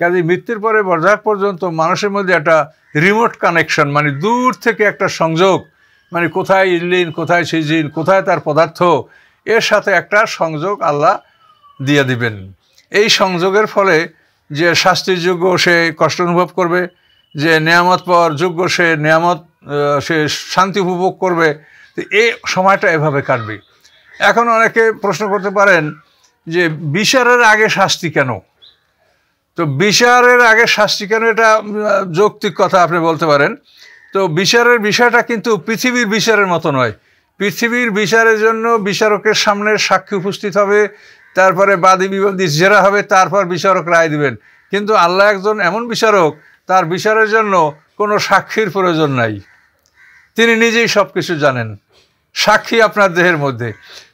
কাজে মৃত্যুর পরে বর্ধাক পর্যন্ত মানুষের মধ্যে একটা রিমোট কানেকশন মানে দূর থেকে একটা সংযোগ মানে কোথায় ইল্লিন কোথায় সিজিন কোথায় তার পদার্থ এর সাথে একটা সংযোগ আল্লাহ দিয়ে দিবেন এই সংযোগের ফলে যে শাস্তির যোগ্য সে কষ্ট অনুভব করবে যে নিয়ামত পর যোগ্য সে নিয়ামত সে শান্তি উপভোগ করবে তো এই সময়টা এভাবে কাটবে এখন অনেকে প্রশ্ন করতে পারেন যে বিচারের আগে শাস্তি কেন তো বিচারের আগে শাস্তি কেন এটা যৌক্তিক কথা আপনি বলতে পারেন তো বিচারের বিষয়টা কিন্তু পৃথিবীর বিচারের মতো নয় পৃথিবীর বিচারের জন্য বিচারকের সামনে সাক্ষী উপস্থিত হবে তারপরে বাদী বিবাদী জেরা হবে তারপর বিচারক রায় দিবেন কিন্তু আল্লাহ একজন এমন বিচারক তার বিচারের জন্য কোনো সাক্ষীর প্রয়োজন নাই তিনি নিজেই সব কিছু জানেন সাক্ষী আপনার দেহের মধ্যে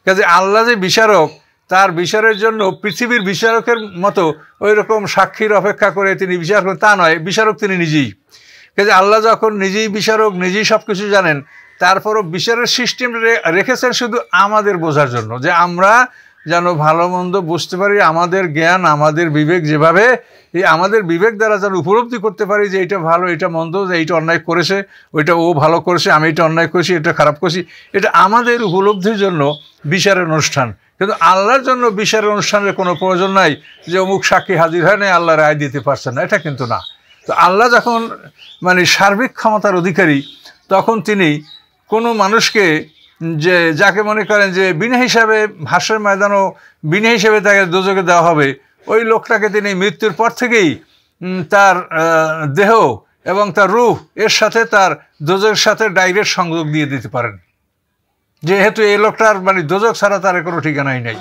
কাজে আল্লাহ যে বিচারক তার বিচারের জন্য পৃথিবীর বিচারকের মতো ওই রকম সাক্ষীর অপেক্ষা করে তিনি বিচার করেন তা নয় বিচারক তিনি নিজেই কিন্তু আল্লাহ যখন নিজেই বিচারক নিজেই সব কিছু জানেন তারপরও বিচারের সিস্টেম রেখেছেন শুধু আমাদের বোঝার জন্য যে আমরা যেন ভালো মন্দ বুঝতে পারি আমাদের জ্ঞান আমাদের বিবেক যেভাবে এই আমাদের বিবেক দ্বারা যেন উপলব্ধি করতে পারি যে এটা ভালো এটা মন্দ যে এইটা অন্যায় করেছে ওইটা ও ভালো করেছে আমি এটা অন্যায় করেছি এটা খারাপ করেছি এটা আমাদের উপলব্ধির জন্য বিচারের অনুষ্ঠান কিন্তু আল্লাহর জন্য বিচারের অনুষ্ঠানের কোনো প্রয়োজন নাই যে অমুক সাক্ষী হাজির হয় না আল্লাহ রায় দিতে পারছেন না এটা কিন্তু না তো আল্লাহ যখন মানে সার্বিক ক্ষমতার অধিকারী তখন তিনি কোনো মানুষকে যে যাকে মনে করেন যে বিনা হিসাবে ভাষ্যের ময়দানও বিনা হিসাবে তাকে দুজকে দেওয়া হবে ওই লোকটাকে তিনি মৃত্যুর পর থেকেই তার দেহ এবং তার রূপ এর সাথে তার দোজকের সাথে ডাইরেক্ট সংযোগ দিয়ে দিতে পারেন যেহেতু এই লোকটার মানে দোজক ছাড়া তার কোনো ঠিকানাই নাই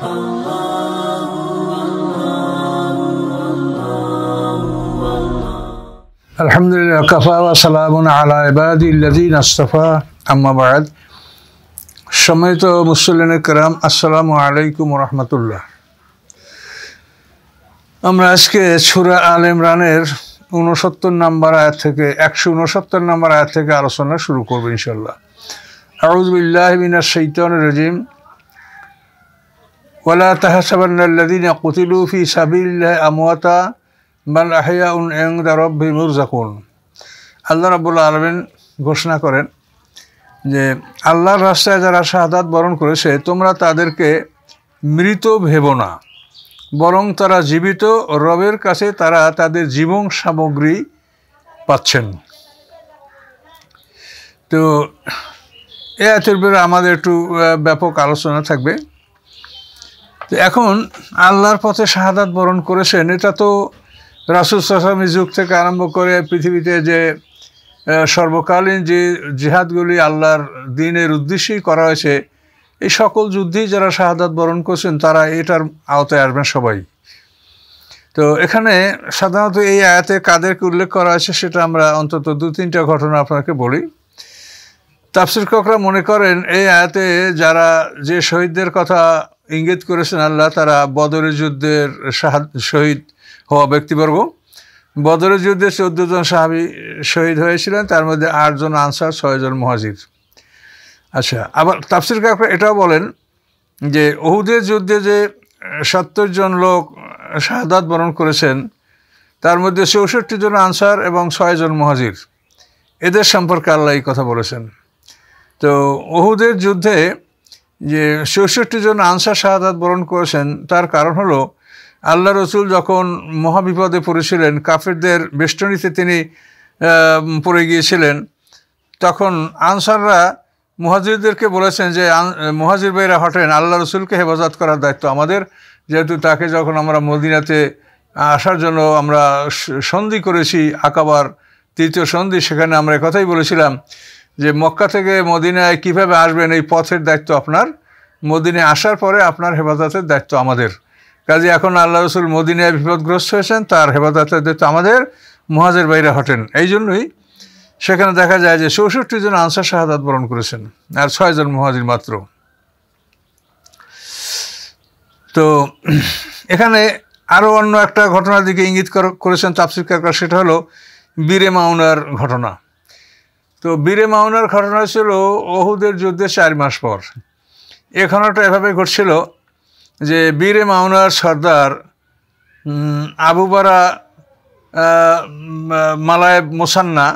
আলহামদুলিল্লাহ কাফা ওয়া সালামুন আলা ইবাদি আম্মা বাদ সম্মানিত মুসল্লিন কেরাম আসসালামু আলাইকুম রহমতুল্লাহ আমরা আজকে ছুরা আল ইমরানের উনসত্তর নাম্বার আয়াত থেকে একশো উনসত্তর নাম্বার আয়াত থেকে আলোচনা শুরু করবো ইনশাল্লাহ আউজবিল্লাহ বিনা সৈতন রাজিম ওয়ালা তাহাসাবান্নাল্লাদিন কুতিলু সাবিল্লাহ আমওয়াতা বান আহিয়া উন এং দারব্বি জাকুন আল্লাহ রাবুল্লাহ আলমেন ঘোষণা করেন যে আল্লাহর রাস্তায় যারা শাহাদ বরণ করেছে তোমরা তাদেরকে মৃত ভেব না বরং তারা জীবিত রবের কাছে তারা তাদের জীবন সামগ্রী পাচ্ছেন তো এ আয়াতের বেড়ে আমাদের একটু ব্যাপক আলোচনা থাকবে তো এখন আল্লাহর পথে শাহাদাত বরণ করেছেন এটা তো রাসুল সাসামি যুগ থেকে আরম্ভ করে পৃথিবীতে যে সর্বকালীন যে জিহাদগুলি আল্লাহর দিনের উদ্দেশ্যেই করা হয়েছে এই সকল যুদ্ধেই যারা শাহাদাত বরণ করছেন তারা এটার আওতায় আসবেন সবাই তো এখানে সাধারণত এই আয়াতে কাদেরকে উল্লেখ করা হয়েছে সেটা আমরা অন্তত দু তিনটা ঘটনা আপনাকে বলি তাফসির মনে করেন এই আয়াতে যারা যে শহীদদের কথা ইঙ্গিত করেছেন আল্লাহ তারা বদরের যুদ্ধের শহীদ হওয়া ব্যক্তিবর্গ বদরের যুদ্ধে জন সাহাবি শহীদ হয়েছিলেন তার মধ্যে আটজন আনসার ছয়জন মহাজির আচ্ছা আবার তাফসির কাকরা এটাও বলেন যে অহুদের যুদ্ধে যে সত্তর জন লোক শাহাদ বরণ করেছেন তার মধ্যে চৌষট্টি জন আনসার এবং ছয়জন মহাজির এদের সম্পর্কে আল্লাহ এই কথা বলেছেন তো অহুদের যুদ্ধে যে চৌষট্টি জন আনসার শাহাদ বরণ করেছেন তার কারণ হলো আল্লাহ রসুল যখন মহাবিপদে পড়েছিলেন কাফেরদের বেষ্টনীতে তিনি পড়ে গিয়েছিলেন তখন আনসাররা মহাজিরদেরকে বলেছেন যে মহাজির ভাইরা হটেন আল্লাহ রসুলকে হেফাজত করার দায়িত্ব আমাদের যেহেতু তাকে যখন আমরা মদিনাতে আসার জন্য আমরা সন্ধি করেছি আকাবার তৃতীয় সন্ধি সেখানে আমরা কথাই বলেছিলাম যে মক্কা থেকে মদিনায় কিভাবে আসবেন এই পথের দায়িত্ব আপনার মদিনে আসার পরে আপনার হেফাজতের দায়িত্ব আমাদের কাজে এখন আল্লাহ রসুল মদিনায় বিপদগ্রস্ত হয়েছেন তার হেফাজতের দায়িত্ব আমাদের মহাজের বাইরে হটেন এই জন্যই সেখানে দেখা যায় যে চৌষট্টি জন আনসার শাহাদ বরণ করেছেন আর ছয়জন মহাজির মাত্র তো এখানে আরও অন্য একটা ঘটনার দিকে ইঙ্গিত করেছেন তাপসির কাকা সেটা হলো বীরে মাউনার ঘটনা তো বীরে মাউনার ঘটনা ছিল অহুদের যুদ্ধে চার মাস পর এ ঘটনাটা এভাবে ঘটছিল যে বীরে মাওনার সর্দার আবুবারা মালায়েব মোসান্না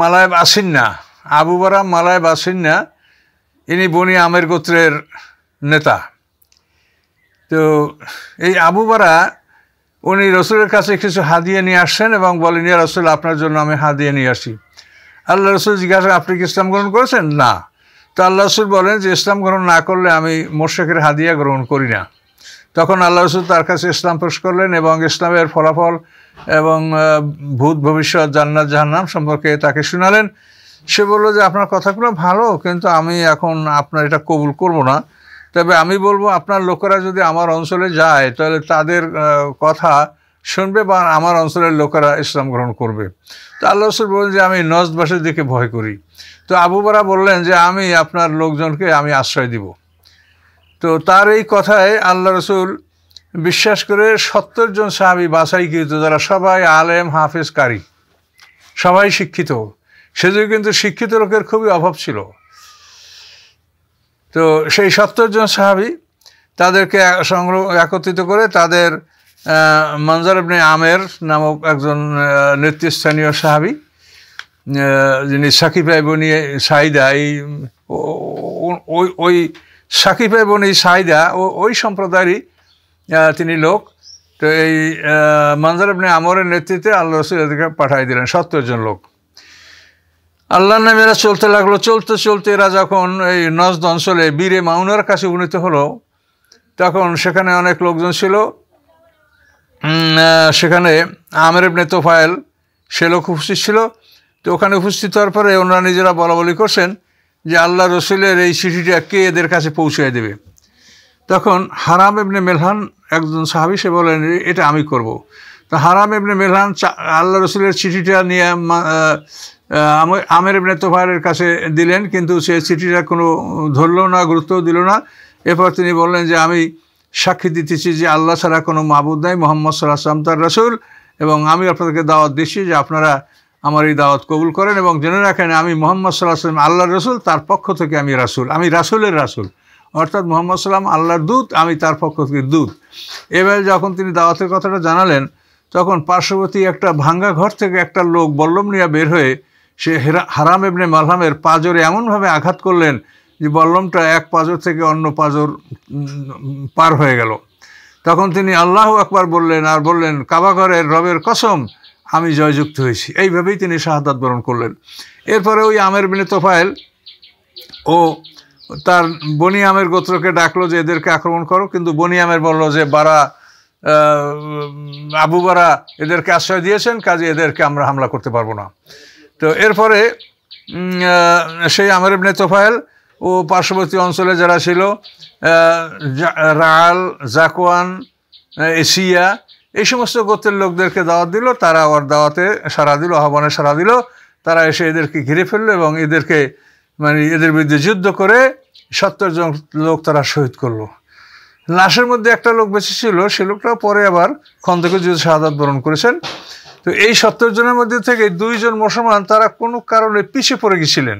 মালায়েব আসিন্না আবুবারা মালায়েব আসিন্না ইনি বনি আমের গোত্রের নেতা তো এই আবুবারা উনি রসুলের কাছে কিছু হাদিয়ে নিয়ে আসছেন এবং বলেন ইয়া রসুল আপনার জন্য আমি হাদিয়ে নিয়ে আসি আল্লাহ রসুল জিজ্ঞাসা আপনি কি ইসলাম গ্রহণ করেছেন না তো আল্লাহ রসুল বলেন যে ইসলাম গ্রহণ না করলে আমি মোর্শেকের হাদিয়া গ্রহণ করি না তখন আল্লাহ রসুল তার কাছে ইসলাম পেশ করলেন এবং ইসলামের ফলাফল এবং ভূত ভবিষ্যৎ জান্নাত জাহান্নাম সম্পর্কে তাকে শুনালেন সে বললো যে আপনার কথাগুলো ভালো কিন্তু আমি এখন আপনার এটা কবুল করব না তবে আমি বলবো আপনার লোকেরা যদি আমার অঞ্চলে যায় তাহলে তাদের কথা শুনবে বা আমার অঞ্চলের লোকেরা ইসলাম গ্রহণ করবে তো আল্লাহ রসুল বলেন যে আমি নজবাসের দিকে ভয় করি তো আবু বরা বললেন যে আমি আপনার লোকজনকে আমি আশ্রয় দিব তো তার এই কথায় আল্লাহ রসুল বিশ্বাস করে সত্তর জন সাহাবি কৃত যারা সবাই আলেম হাফেজ কারি সবাই শিক্ষিত সেজন্য কিন্তু শিক্ষিত লোকের খুবই অভাব ছিল তো সেই সত্তর জন সাহাবি তাদেরকে সংগ্রহ একত্রিত করে তাদের মঞ্জার আমের নামক একজন নেতৃস্থানীয় সাহাবি যিনি সাকিব রায়বনী সাহিদা এই ওই ওই সাকিব রায়বনী সাহিদা ওই সম্প্রদায়েরই তিনি লোক তো এই মানজার আপনি আমরের নেতৃত্বে আল্লাহ রসুলকে পাঠিয়ে দিলেন সত্তর জন লোক আল্লাহর নামে এরা চলতে লাগলো চলতে চলতে এরা যখন এই নজদ অঞ্চলে বীরে মাউনার কাছে উপনীত হলো তখন সেখানে অনেক লোকজন ছিল সেখানে আমের ইবনে তোফায়েল সে লোক উপস্থিত ছিল তো ওখানে উপস্থিত হওয়ার পরে ওনারা নিজেরা বলাবলি করছেন যে আল্লাহ রসুলের এই চিঠিটা কে এদের কাছে পৌঁছে দেবে তখন হারাম এমনি মেলহান একজন সাহাবি সে বলেন এটা আমি করব। তো হারাম এমনি মেলহান আল্লাহ রসুলের চিঠিটা নিয়ে আমের এমনি তোফারের কাছে দিলেন কিন্তু সে চিঠিটা কোনো ধরল না গুরুত্ব দিল না এরপর তিনি বললেন যে আমি সাক্ষী দিতেছি যে আল্লাহ ছাড়া কোনো মাহবুদ নাই মোহাম্মদ সাল্লাহ সালাম তার রসুল এবং আমি আপনাদেরকে দাওয়াত দিচ্ছি যে আপনারা আমার এই দাওয়াত কবুল করেন এবং জেনে রাখেন আমি মোহাম্মদ সাল্লাহ সাল্লাম আল্লাহর রসুল তার পক্ষ থেকে আমি রাসুল আমি রাসুলের রাসুল অর্থাৎ মোহাম্মদ সাল্লাম আল্লাহর দূত আমি তার পক্ষ থেকে দূত এবারে যখন তিনি দাওয়াতের কথাটা জানালেন তখন পার্শ্ববর্তী একটা ভাঙ্গা ঘর থেকে একটা লোক বল্লম নিয়ে বের হয়ে সে হেরা হারাম এবনে মালহামের পাজরে এমনভাবে আঘাত করলেন যে বল্লমটা এক পাজর থেকে অন্য পাজর পার হয়ে গেল তখন তিনি আল্লাহ একবার বললেন আর বললেন কাবাঘরের রবের কসম আমি জয়যুক্ত হয়েছি এইভাবেই তিনি শাহাদ বরণ করলেন এরপরে ওই আমের বিনে তোফায়েল ও তার বনি আমের গোত্রকে ডাকলো যে এদেরকে আক্রমণ করো কিন্তু বনি আমের বললো যে বারা আবু বারা এদেরকে আশ্রয় দিয়েছেন কাজে এদেরকে আমরা হামলা করতে পারবো না তো এরপরে সেই আমের বিনে তোফায়েল ও পার্শ্ববর্তী অঞ্চলে যারা ছিল রাল জাকোয়ান এশিয়া এই সমস্ত গোত্রের লোকদেরকে দাওয়াত দিল তারা আবার দাওয়াতে সারা দিল আহ্বানে সারা দিল তারা এসে এদেরকে ঘিরে ফেললো এবং এদেরকে মানে এদের বিরুদ্ধে যুদ্ধ করে সত্তর জন লোক তারা শহীদ করলো লাশের মধ্যে একটা লোক বেঁচে ছিল সে লোকটা পরে আবার খন্দকে যুদ্ধ শাহাদ বরণ করেছেন তো এই সত্তর জনের মধ্যে থেকে দুইজন মুসলমান তারা কোনো কারণে পিছিয়ে পড়ে গেছিলেন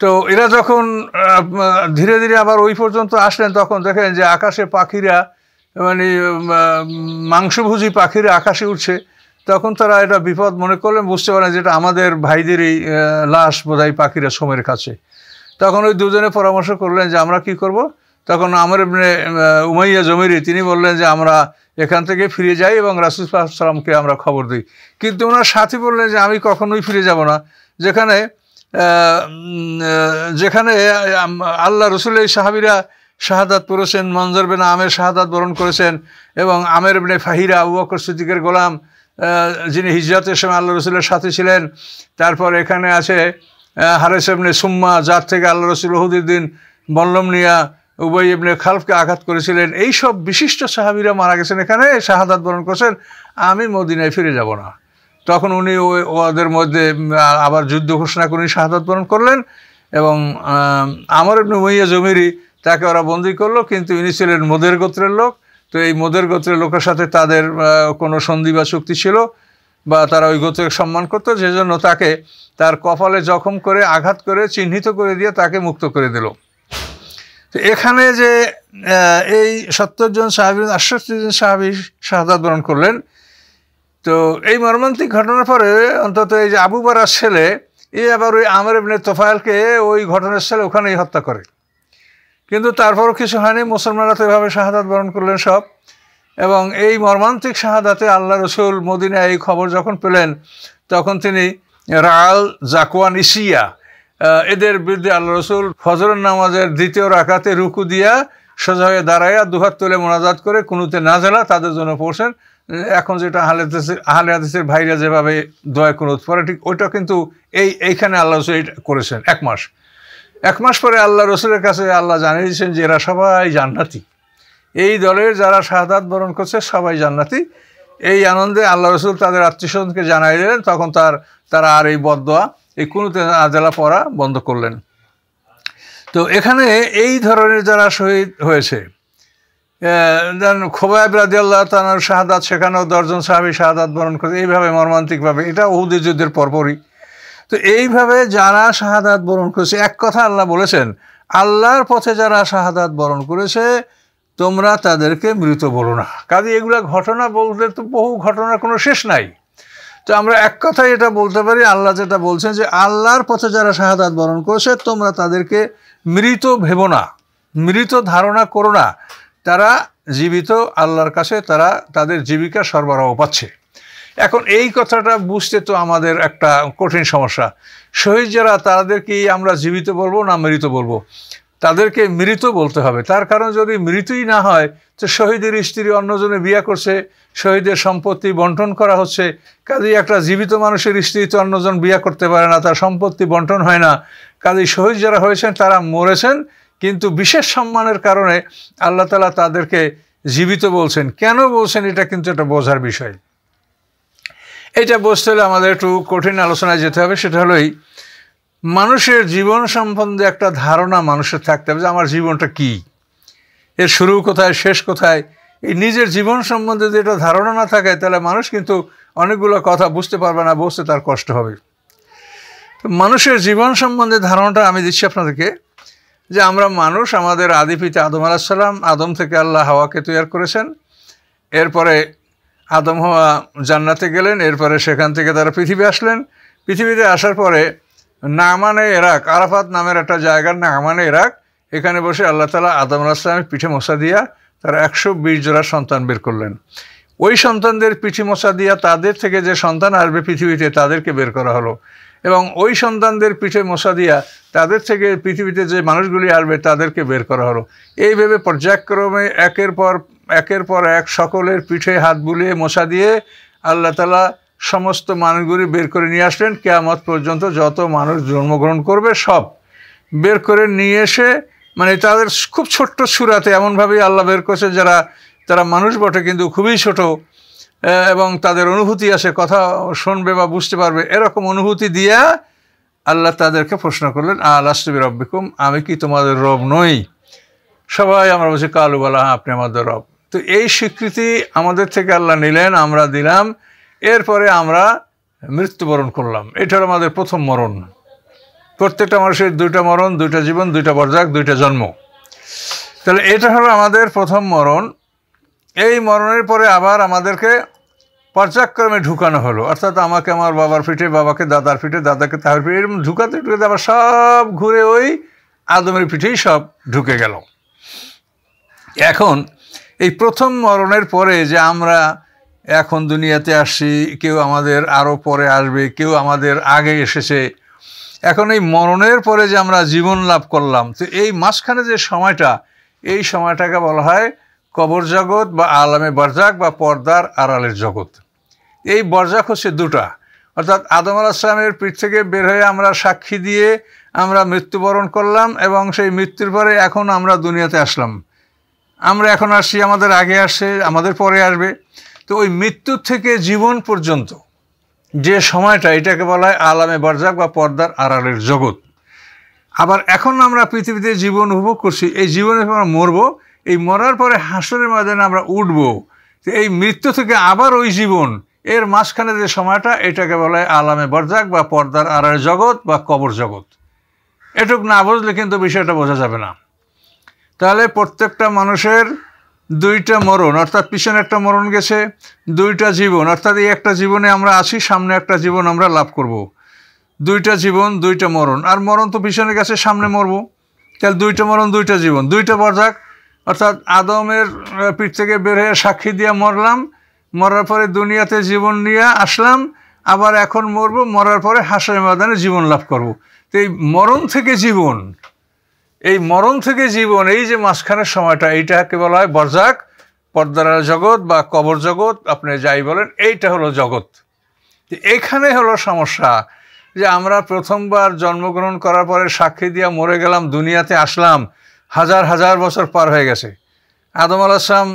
তো এরা যখন ধীরে ধীরে আবার ওই পর্যন্ত আসলেন তখন দেখেন যে আকাশে পাখিরা মানে মাংসভোজী পাখিরা আকাশে উঠছে তখন তারা এটা বিপদ মনে করলেন বুঝতে পারেন যেটা আমাদের ভাইদেরই লাশ হয় পাখিরা সোমের কাছে তখন ওই দুজনে পরামর্শ করলেন যে আমরা কি করব। তখন আমার উমাইয়া জমিরি তিনি বললেন যে আমরা এখান থেকে ফিরে যাই এবং রাসুল সালামকে আমরা খবর দিই কিন্তু ওনার সাথী বললেন যে আমি কখনোই ফিরে যাব না যেখানে যেখানে আল্লাহ রসুল এই সাহাবিরা শাহাদাত পড়েছেন মঞ্জর বেন আমের শাহাদাত বরণ করেছেন এবং আমের বিনে ফাহিরা আবু বকর সুদ্দিকের গোলাম যিনি হিজরতের সময় আল্লাহ রসুলের সাথে ছিলেন তারপর এখানে আছে হারেস এমনি সুম্মা যার থেকে আল্লাহ রসুল হুদির বল্লম নিয়া উভয় এমনি খালফকে আঘাত করেছিলেন এই সব বিশিষ্ট সাহাবিরা মারা গেছেন এখানে শাহাদাত বরণ করেছেন আমি মদিনায় ফিরে যাব না তখন উনি ওদের মধ্যে আবার যুদ্ধ ঘোষণা করে শাহাদাত বরণ করলেন এবং আমার এমনি মহিয়া জমিরি তাকে ওরা বন্দি করলো কিন্তু ইনি ছিলেন মোদের গোত্রের লোক তো এই মোদের গোত্রের লোকের সাথে তাদের কোনো সন্ধি বা চুক্তি ছিল বা তারা ওই গোত্রের সম্মান করতো জন্য তাকে তার কপালে জখম করে আঘাত করে চিহ্নিত করে দিয়ে তাকে মুক্ত করে দিল তো এখানে যে এই সত্তরজন সাহাবি আটষট্টিজন সাহাবি শাহাদ বরণ করলেন তো এই মর্মান্তিক ঘটনার পরে অন্তত এই যে আবু বারার ছেলে এ আবার ওই আমর ইবনে তোফায়েলকে ওই ঘটনার ছেলে ওখানেই হত্যা করে কিন্তু তারপরও কিছু হয়নি মুসলমানরা তো এভাবে শাহাদাত বরণ করলেন সব এবং এই মর্মান্তিক শাহাদাতে আল্লাহ রসুল মদিনা এই খবর যখন পেলেন তখন তিনি রাল জাকুয়ান ইসিয়া এদের বিরুদ্ধে আল্লাহ রসুল ফজরের নামাজের দ্বিতীয় রাকাতে রুকু দিয়া সোজা হয়ে দাঁড়াইয়া দুহাত তুলে মোনাজাত করে কোনোতে না জেলা তাদের জন্য পড়ছেন এখন যেটা আহলে আহলে ভাইরা যেভাবে দয়া কুনুত পরে ঠিক ওইটা কিন্তু এই এইখানে আল্লাহ রসুল করেছেন এক মাস এক মাস পরে আল্লাহ রসুলের কাছে আল্লাহ দিয়েছেন যে এরা সবাই জান্নাতি এই দলের যারা শাহাদ বরণ করছে সবাই জান্নাতি এই আনন্দে আল্লাহ রসুল তাদের আত্মীয়স্বজনকে জানাই দিলেন তখন তার তারা আর এই বদোয়া এই কোনোতে আদেলা পড়া বন্ধ করলেন তো এখানে এই ধরনের যারা শহীদ হয়েছে দেন খোবায়ব রাজি আল্লাহ তানার শাহাদাত সেখানেও দশজন সাহাবি শাহাদাত বরণ করে এইভাবে মর্মান্তিকভাবে এটা ওহুদের যুদ্ধের পরপরই তো এইভাবে যারা শাহাদাত বরণ করেছে এক কথা আল্লাহ বলেছেন আল্লাহর পথে যারা শাহাদাত বরণ করেছে তোমরা তাদেরকে মৃত বলো না কাজে এগুলো ঘটনা বলতে তো বহু ঘটনার কোনো শেষ নাই তো আমরা এক কথাই এটা বলতে পারি আল্লাহ যেটা বলছেন যে আল্লাহর পথে যারা শাহাদাত বরণ করেছে তোমরা তাদেরকে মৃত ভেব না মৃত ধারণা করো না তারা জীবিত আল্লাহর কাছে তারা তাদের জীবিকা সরবরাহ পাচ্ছে এখন এই কথাটা বুঝতে তো আমাদের একটা কঠিন সমস্যা শহীদ যারা তাদেরকে আমরা জীবিত বলবো না মৃত বলবো তাদেরকে মৃত বলতে হবে তার কারণ যদি মৃতই না হয় তো শহীদের স্ত্রী অন্যজনে বিয়া করছে শহীদের সম্পত্তি বন্টন করা হচ্ছে কাজেই একটা জীবিত মানুষের স্ত্রী তো অন্যজন বিয়ে করতে পারে না তার সম্পত্তি বন্টন হয় না কাজেই শহীদ যারা হয়েছেন তারা মরেছেন কিন্তু বিশেষ সম্মানের কারণে আল্লাহ তালা তাদেরকে জীবিত বলছেন কেন বলছেন এটা কিন্তু একটা বোঝার বিষয় এটা বসতে হলে আমাদের একটু কঠিন আলোচনায় যেতে হবে সেটা হলো এই মানুষের জীবন সম্বন্ধে একটা ধারণা মানুষের থাকতে হবে যে আমার জীবনটা কি এর শুরু কোথায় শেষ কোথায় এই নিজের জীবন সম্বন্ধে যদি একটা ধারণা না থাকে তাহলে মানুষ কিন্তু অনেকগুলো কথা বুঝতে পারবে না বুঝতে তার কষ্ট হবে তো মানুষের জীবন সম্বন্ধে ধারণাটা আমি দিচ্ছি আপনাদেরকে যে আমরা মানুষ আমাদের আদিপিতা আদম আদম সাল্লাম আদম থেকে আল্লাহ হাওয়াকে তৈরি করেছেন এরপরে আদম হওয়া জান্নাতে গেলেন এরপরে সেখান থেকে তারা পৃথিবী আসলেন পৃথিবীতে আসার পরে নামানে এরাক আরাফাত নামের একটা জায়গার নামানে এরাক এখানে বসে আল্লাহ তালা আদম আলাহিসামের পিঠে মশা দিয়া তারা একশো বিশ জোড়া সন্তান বের করলেন ওই সন্তানদের পিঠে মশা দিয়া তাদের থেকে যে সন্তান আসবে পৃথিবীতে তাদেরকে বের করা হলো এবং ওই সন্তানদের পিঠে মশা দিয়া তাদের থেকে পৃথিবীতে যে মানুষগুলি আসবে তাদেরকে বের করা হলো এইভাবে পর্যায়ক্রমে একের পর একের পর এক সকলের পিঠে হাত বুলিয়ে মশা দিয়ে আল্লাহ তালা সমস্ত মানুষগুলি বের করে নিয়ে আসলেন কেয়ামত পর্যন্ত যত মানুষ জন্মগ্রহণ করবে সব বের করে নিয়ে এসে মানে তাদের খুব ছোট্ট সুরাতে এমনভাবেই আল্লাহ বের করছে যারা তারা মানুষ বটে কিন্তু খুবই ছোট এবং তাদের অনুভূতি আছে কথা শুনবে বা বুঝতে পারবে এরকম অনুভূতি দিয়া আল্লাহ তাদেরকে প্রশ্ন করলেন আল্লাহবি রব্বিকুম আমি কি তোমাদের রব নই সবাই আমরা বলছি কালু বলা আপনি আমাদের রব তো এই স্বীকৃতি আমাদের থেকে আল্লাহ নিলেন আমরা দিলাম এরপরে আমরা মৃত্যুবরণ করলাম এটা আমাদের প্রথম মরণ প্রত্যেকটা মানুষের দুইটা মরণ দুইটা জীবন দুইটা বর্জাক দুইটা জন্ম তাহলে এটা হলো আমাদের প্রথম মরণ এই মরণের পরে আবার আমাদেরকে পর্যায়ক্রমে ঢুকানো হলো অর্থাৎ আমাকে আমার বাবার পিঠে বাবাকে দাদার পিঠে দাদাকে তাহার পিঠে এরকম ঢুকাতে ঢুকাতে আবার সব ঘুরে ওই আদমের পিঠেই সব ঢুকে গেল এখন এই প্রথম মরণের পরে যে আমরা এখন দুনিয়াতে আসি কেউ আমাদের আরও পরে আসবে কেউ আমাদের আগে এসেছে এখন এই মরণের পরে যে আমরা জীবন লাভ করলাম তো এই মাঝখানে যে সময়টা এই সময়টাকে বলা হয় কবর জগৎ বা আলামে বরজাক বা পর্দার আড়ালের জগৎ এই বরজাক হচ্ছে দুটা অর্থাৎ আদম আল আসলামের পিঠ থেকে বের হয়ে আমরা সাক্ষী দিয়ে আমরা মৃত্যুবরণ করলাম এবং সেই মৃত্যুর পরে এখন আমরা দুনিয়াতে আসলাম আমরা এখন আসি আমাদের আগে আসে আমাদের পরে আসবে তো ওই মৃত্যু থেকে জীবন পর্যন্ত যে সময়টা এটাকে বলা হয় আলামে বারজাক বা পর্দার আড়ালের জগৎ আবার এখন আমরা পৃথিবীতে জীবন উপভোগ করছি এই জীবনে আমরা মরব এই মরার পরে হাসরের ময়দানে আমরা উঠব এই মৃত্যু থেকে আবার ওই জীবন এর মাঝখানে যে সময়টা এটাকে বলা হয় আলামে বরজাক বা পর্দার আড়ালের জগৎ বা কবর জগৎ এটুক না বুঝলে কিন্তু বিষয়টা বোঝা যাবে না তাহলে প্রত্যেকটা মানুষের দুইটা মরণ অর্থাৎ পিছনে একটা মরণ গেছে দুইটা জীবন অর্থাৎ এই একটা জীবনে আমরা আছি সামনে একটা জীবন আমরা লাভ করব। দুইটা জীবন দুইটা মরণ আর মরণ তো পিছনে গেছে সামনে মরবো তাহলে দুইটা মরণ দুইটা জীবন দুইটা বরজাক অর্থাৎ আদমের পিঠ থেকে বের হয়ে সাক্ষী দিয়ে মরলাম মরার পরে দুনিয়াতে জীবন নিয়ে আসলাম আবার এখন মরবো মরার পরে হাসায় ময়দানে জীবন লাভ করব। তো এই মরণ থেকে জীবন এই মরণ থেকে জীবন এই যে মাঝখানের সময়টা এইটাকে বলা হয় বরজাক পর্দার জগৎ বা কবর জগৎ আপনি যাই বলেন এইটা হলো জগৎ এখানে হলো সমস্যা যে আমরা প্রথমবার জন্মগ্রহণ করার পরে সাক্ষী দিয়া মরে গেলাম দুনিয়াতে আসলাম হাজার হাজার বছর পার হয়ে গেছে আদম আলাহাম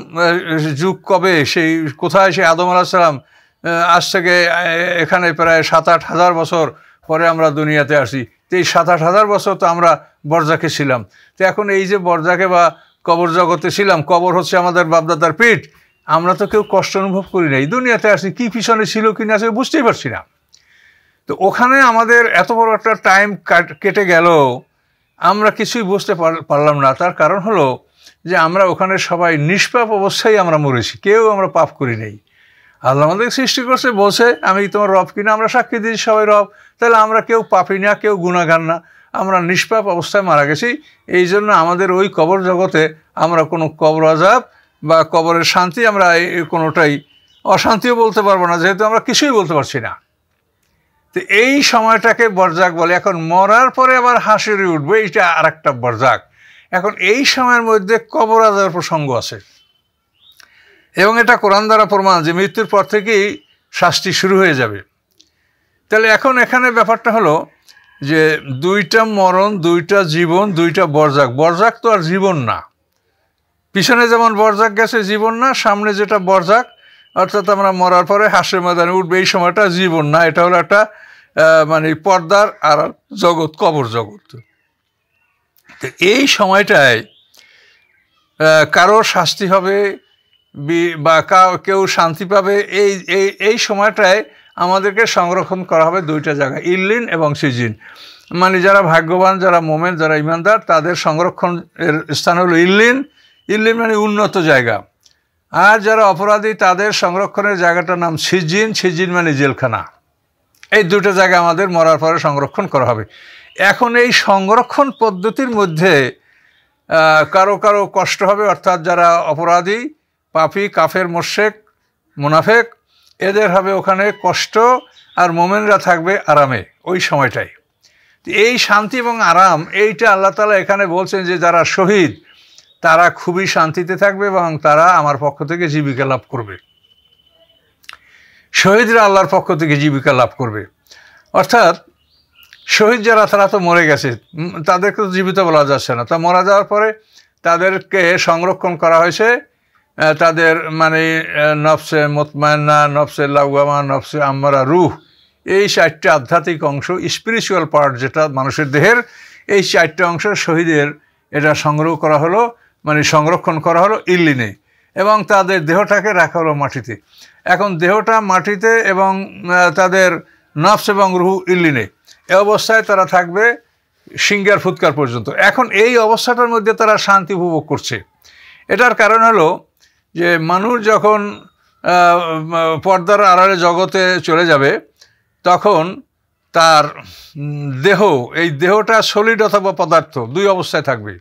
যুগ কবে সেই কোথায় সেই আদম আলাহাম আজ থেকে এখানে প্রায় সাত আট হাজার বছর পরে আমরা দুনিয়াতে আসি তো এই আট হাজার বছর তো আমরা বরজাকে ছিলাম তো এখন এই যে বরজাকে বা কবর জগতে ছিলাম কবর হচ্ছে আমাদের বাপদাদার পিঠ আমরা তো কেউ কষ্ট অনুভব করি না এই দুনিয়াতে আসি কী পিছনে ছিল কি না আসে বুঝতেই পারছি না তো ওখানে আমাদের এত বড় একটা টাইম কেটে গেল আমরা কিছুই বুঝতে পারলাম না তার কারণ হলো যে আমরা ওখানে সবাই নিষ্পাপ অবস্থায় আমরা মরেছি কেউ আমরা পাপ করি নেই আল্লাহ আমাদের সৃষ্টি করছে বলছে আমি তোমার রব কিনা আমরা সাক্ষী দিয়েছি সবাই রব তাহলে আমরা কেউ পাপি না কেউ গুণাগান না আমরা নিষ্পাপ অবস্থায় মারা গেছি এই জন্য আমাদের ওই কবর জগতে আমরা কোনো কবর আজাব বা কবরের শান্তি আমরা কোনোটাই অশান্তিও বলতে পারবো না যেহেতু আমরা কিছুই বলতে পারছি না তো এই সময়টাকে বরজাক বলে এখন মরার পরে আবার হাসির উঠবে এইটা আর একটা বরজাক এখন এই সময়ের মধ্যে কবর আজাবের প্রসঙ্গ আছে এবং এটা কোরআন দ্বারা প্রমাণ যে মৃত্যুর পর থেকেই শাস্তি শুরু হয়ে যাবে তাহলে এখন এখানে ব্যাপারটা হলো যে দুইটা মরণ দুইটা জীবন দুইটা বরজাক বরজাক তো আর জীবন না পিছনে যেমন বরজাক গেছে জীবন না সামনে যেটা বরজাক অর্থাৎ আমরা মরার পরে হাসে ময়দানে উঠবে এই সময়টা জীবন না এটা হলো একটা মানে পর্দার আর জগৎ কবর জগৎ তো এই সময়টায় কারো শাস্তি হবে বা কেউ শান্তি পাবে এই এই সময়টায় আমাদেরকে সংরক্ষণ করা হবে দুইটা জায়গা ইল্লিন এবং সিজিন মানে যারা ভাগ্যবান যারা মোমেন যারা ইমানদার তাদের সংরক্ষণ এর স্থান হলো ইল্লিন ইল্লিন মানে উন্নত জায়গা আর যারা অপরাধী তাদের সংরক্ষণের জায়গাটার নাম সিজিন সিজিন মানে জেলখানা এই দুটো জায়গা আমাদের মরার পরে সংরক্ষণ করা হবে এখন এই সংরক্ষণ পদ্ধতির মধ্যে কারো কারো কষ্ট হবে অর্থাৎ যারা অপরাধী পাপি কাফের মোর্শেক মুনাফেক এদের হবে ওখানে কষ্ট আর মোমেনরা থাকবে আরামে ওই সময়টাই এই শান্তি এবং আরাম এইটা আল্লাহ তালা এখানে বলছেন যে যারা শহীদ তারা খুবই শান্তিতে থাকবে এবং তারা আমার পক্ষ থেকে জীবিকা লাভ করবে শহীদরা আল্লাহর পক্ষ থেকে জীবিকা লাভ করবে অর্থাৎ শহীদ যারা তারা তো মরে গেছে তাদেরকে তো জীবিত বলা যাচ্ছে না তা মরা যাওয়ার পরে তাদেরকে সংরক্ষণ করা হয়েছে তাদের মানে নফসে মতমায়না নফসে লাউগামা নফসে আম্মারা রুহ এই চারটে আধ্যাত্মিক অংশ স্পিরিচুয়াল পার্ট যেটা মানুষের দেহের এই চারটে অংশ শহীদের এটা সংগ্রহ করা হলো মানে সংরক্ষণ করা হলো ইল্লিনে এবং তাদের দেহটাকে রাখা হলো মাটিতে এখন দেহটা মাটিতে এবং তাদের নফস এবং রুহু ইল্লিনে এ অবস্থায় তারা থাকবে সিঙ্গার ফুৎকার পর্যন্ত এখন এই অবস্থাটার মধ্যে তারা শান্তি উপভোগ করছে এটার কারণ হলো যে মানুষ যখন পর্দার আড়ালে জগতে চলে যাবে তখন তার দেহ এই দেহটা সলিড অথবা পদার্থ দুই অবস্থায় থাকবে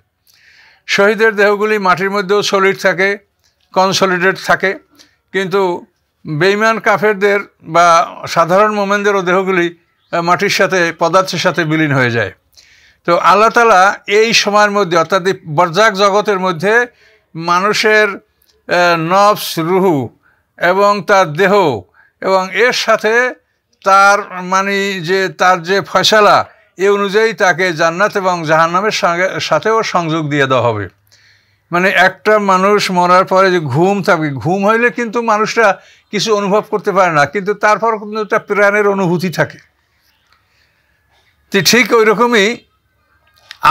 শহীদের দেহগুলি মাটির মধ্যেও সলিড থাকে কনসলিডেট থাকে কিন্তু বেইমান কাফেরদের বা সাধারণ মোমেনদেরও দেহগুলি মাটির সাথে পদার্থের সাথে বিলীন হয়ে যায় তো আল্লাহতালা এই সময়ের মধ্যে অর্থাৎ বর্জাক জগতের মধ্যে মানুষের নফস রুহু এবং তার দেহ এবং এর সাথে তার মানে যে তার যে ফয়সালা এ অনুযায়ী তাকে জান্নাত এবং জাহান্নামের সঙ্গে সাথেও সংযোগ দিয়ে দেওয়া হবে মানে একটা মানুষ মরার পরে যে ঘুম থাকে ঘুম হইলে কিন্তু মানুষটা কিছু অনুভব করতে পারে না কিন্তু তারপর কিন্তু একটা প্রাণের অনুভূতি থাকে তো ঠিক ওই রকমই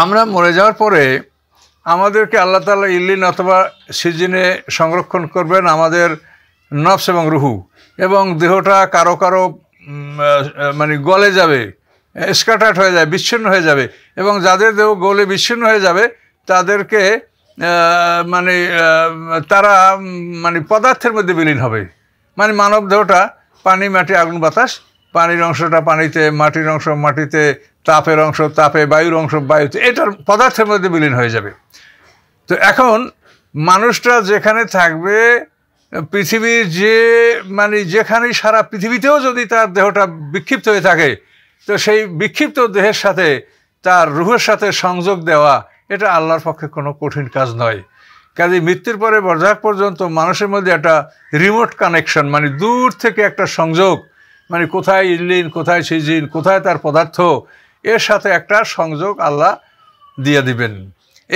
আমরা মরে যাওয়ার পরে আমাদেরকে আল্লাহ তালা ইল্লিন অথবা সিজিনে সংরক্ষণ করবেন আমাদের নফস এবং রুহু এবং দেহটা কারো কারো মানে গলে যাবে স্কাটাট হয়ে যাবে বিচ্ছিন্ন হয়ে যাবে এবং যাদের দেহ গলে বিচ্ছিন্ন হয়ে যাবে তাদেরকে মানে তারা মানে পদার্থের মধ্যে বিলীন হবে মানে মানব দেহটা পানি মাটি আগুন বাতাস পানির অংশটা পানিতে মাটির অংশ মাটিতে তাপের অংশ তাপে বায়ুর অংশ বায়ুতে এটার পদার্থের মধ্যে বিলীন হয়ে যাবে তো এখন মানুষটা যেখানে থাকবে পৃথিবীর যে মানে যেখানে সারা পৃথিবীতেও যদি তার দেহটা বিক্ষিপ্ত হয়ে থাকে তো সেই বিক্ষিপ্ত দেহের সাথে তার রুহের সাথে সংযোগ দেওয়া এটা আল্লাহর পক্ষে কোনো কঠিন কাজ নয় কাজে মৃত্যুর পরে বরজাক পর্যন্ত মানুষের মধ্যে একটা রিমোট কানেকশন মানে দূর থেকে একটা সংযোগ মানে কোথায় ইল্লিন কোথায় সিজিন কোথায় তার পদার্থ এর সাথে একটা সংযোগ আল্লাহ দিয়ে দিবেন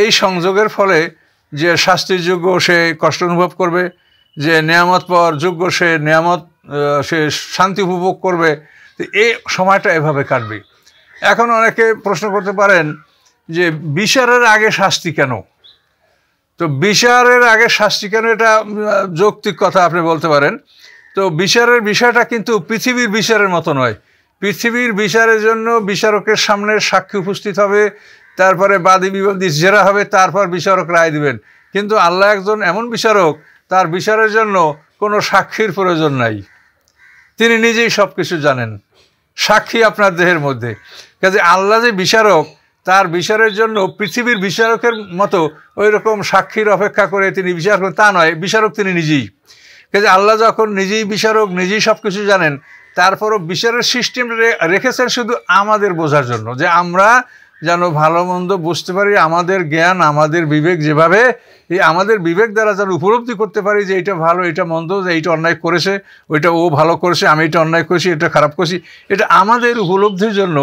এই সংযোগের ফলে যে শাস্তির যোগ্য সে কষ্ট অনুভব করবে যে নিয়ামত পর যোগ্য সে নিয়ামত সে শান্তি উপভোগ করবে এই সময়টা এভাবে কাটবে এখন অনেকে প্রশ্ন করতে পারেন যে বিচারের আগে শাস্তি কেন তো বিচারের আগে শাস্তি কেন এটা যৌক্তিক কথা আপনি বলতে পারেন তো বিচারের বিষয়টা কিন্তু পৃথিবীর বিচারের মতো নয় পৃথিবীর বিচারের জন্য বিচারকের সামনে সাক্ষী উপস্থিত হবে তারপরে বাদী বিবাদী জেরা হবে তারপর বিচারক রায় দিবেন কিন্তু আল্লাহ একজন এমন বিচারক তার বিচারের জন্য কোনো সাক্ষীর প্রয়োজন নাই তিনি নিজেই সব কিছু জানেন সাক্ষী আপনার দেহের মধ্যে কাজে আল্লাহ যে বিচারক তার বিচারের জন্য পৃথিবীর বিচারকের মতো ওই রকম সাক্ষীর অপেক্ষা করে তিনি বিচার করেন তা নয় বিচারক তিনি নিজেই কাজে আল্লাহ যখন নিজেই বিচারক নিজেই সব কিছু জানেন তারপরও বিচারের সিস্টেম রেখেছেন শুধু আমাদের বোঝার জন্য যে আমরা যেন ভালো মন্দ বুঝতে পারি আমাদের জ্ঞান আমাদের বিবেক যেভাবে এই আমাদের বিবেক দ্বারা যেন উপলব্ধি করতে পারি যে এটা ভালো এটা মন্দ যে এইটা অন্যায় করেছে ওইটা ও ভালো করেছে আমি এটা অন্যায় করেছি এটা খারাপ করেছি এটা আমাদের উপলব্ধির জন্য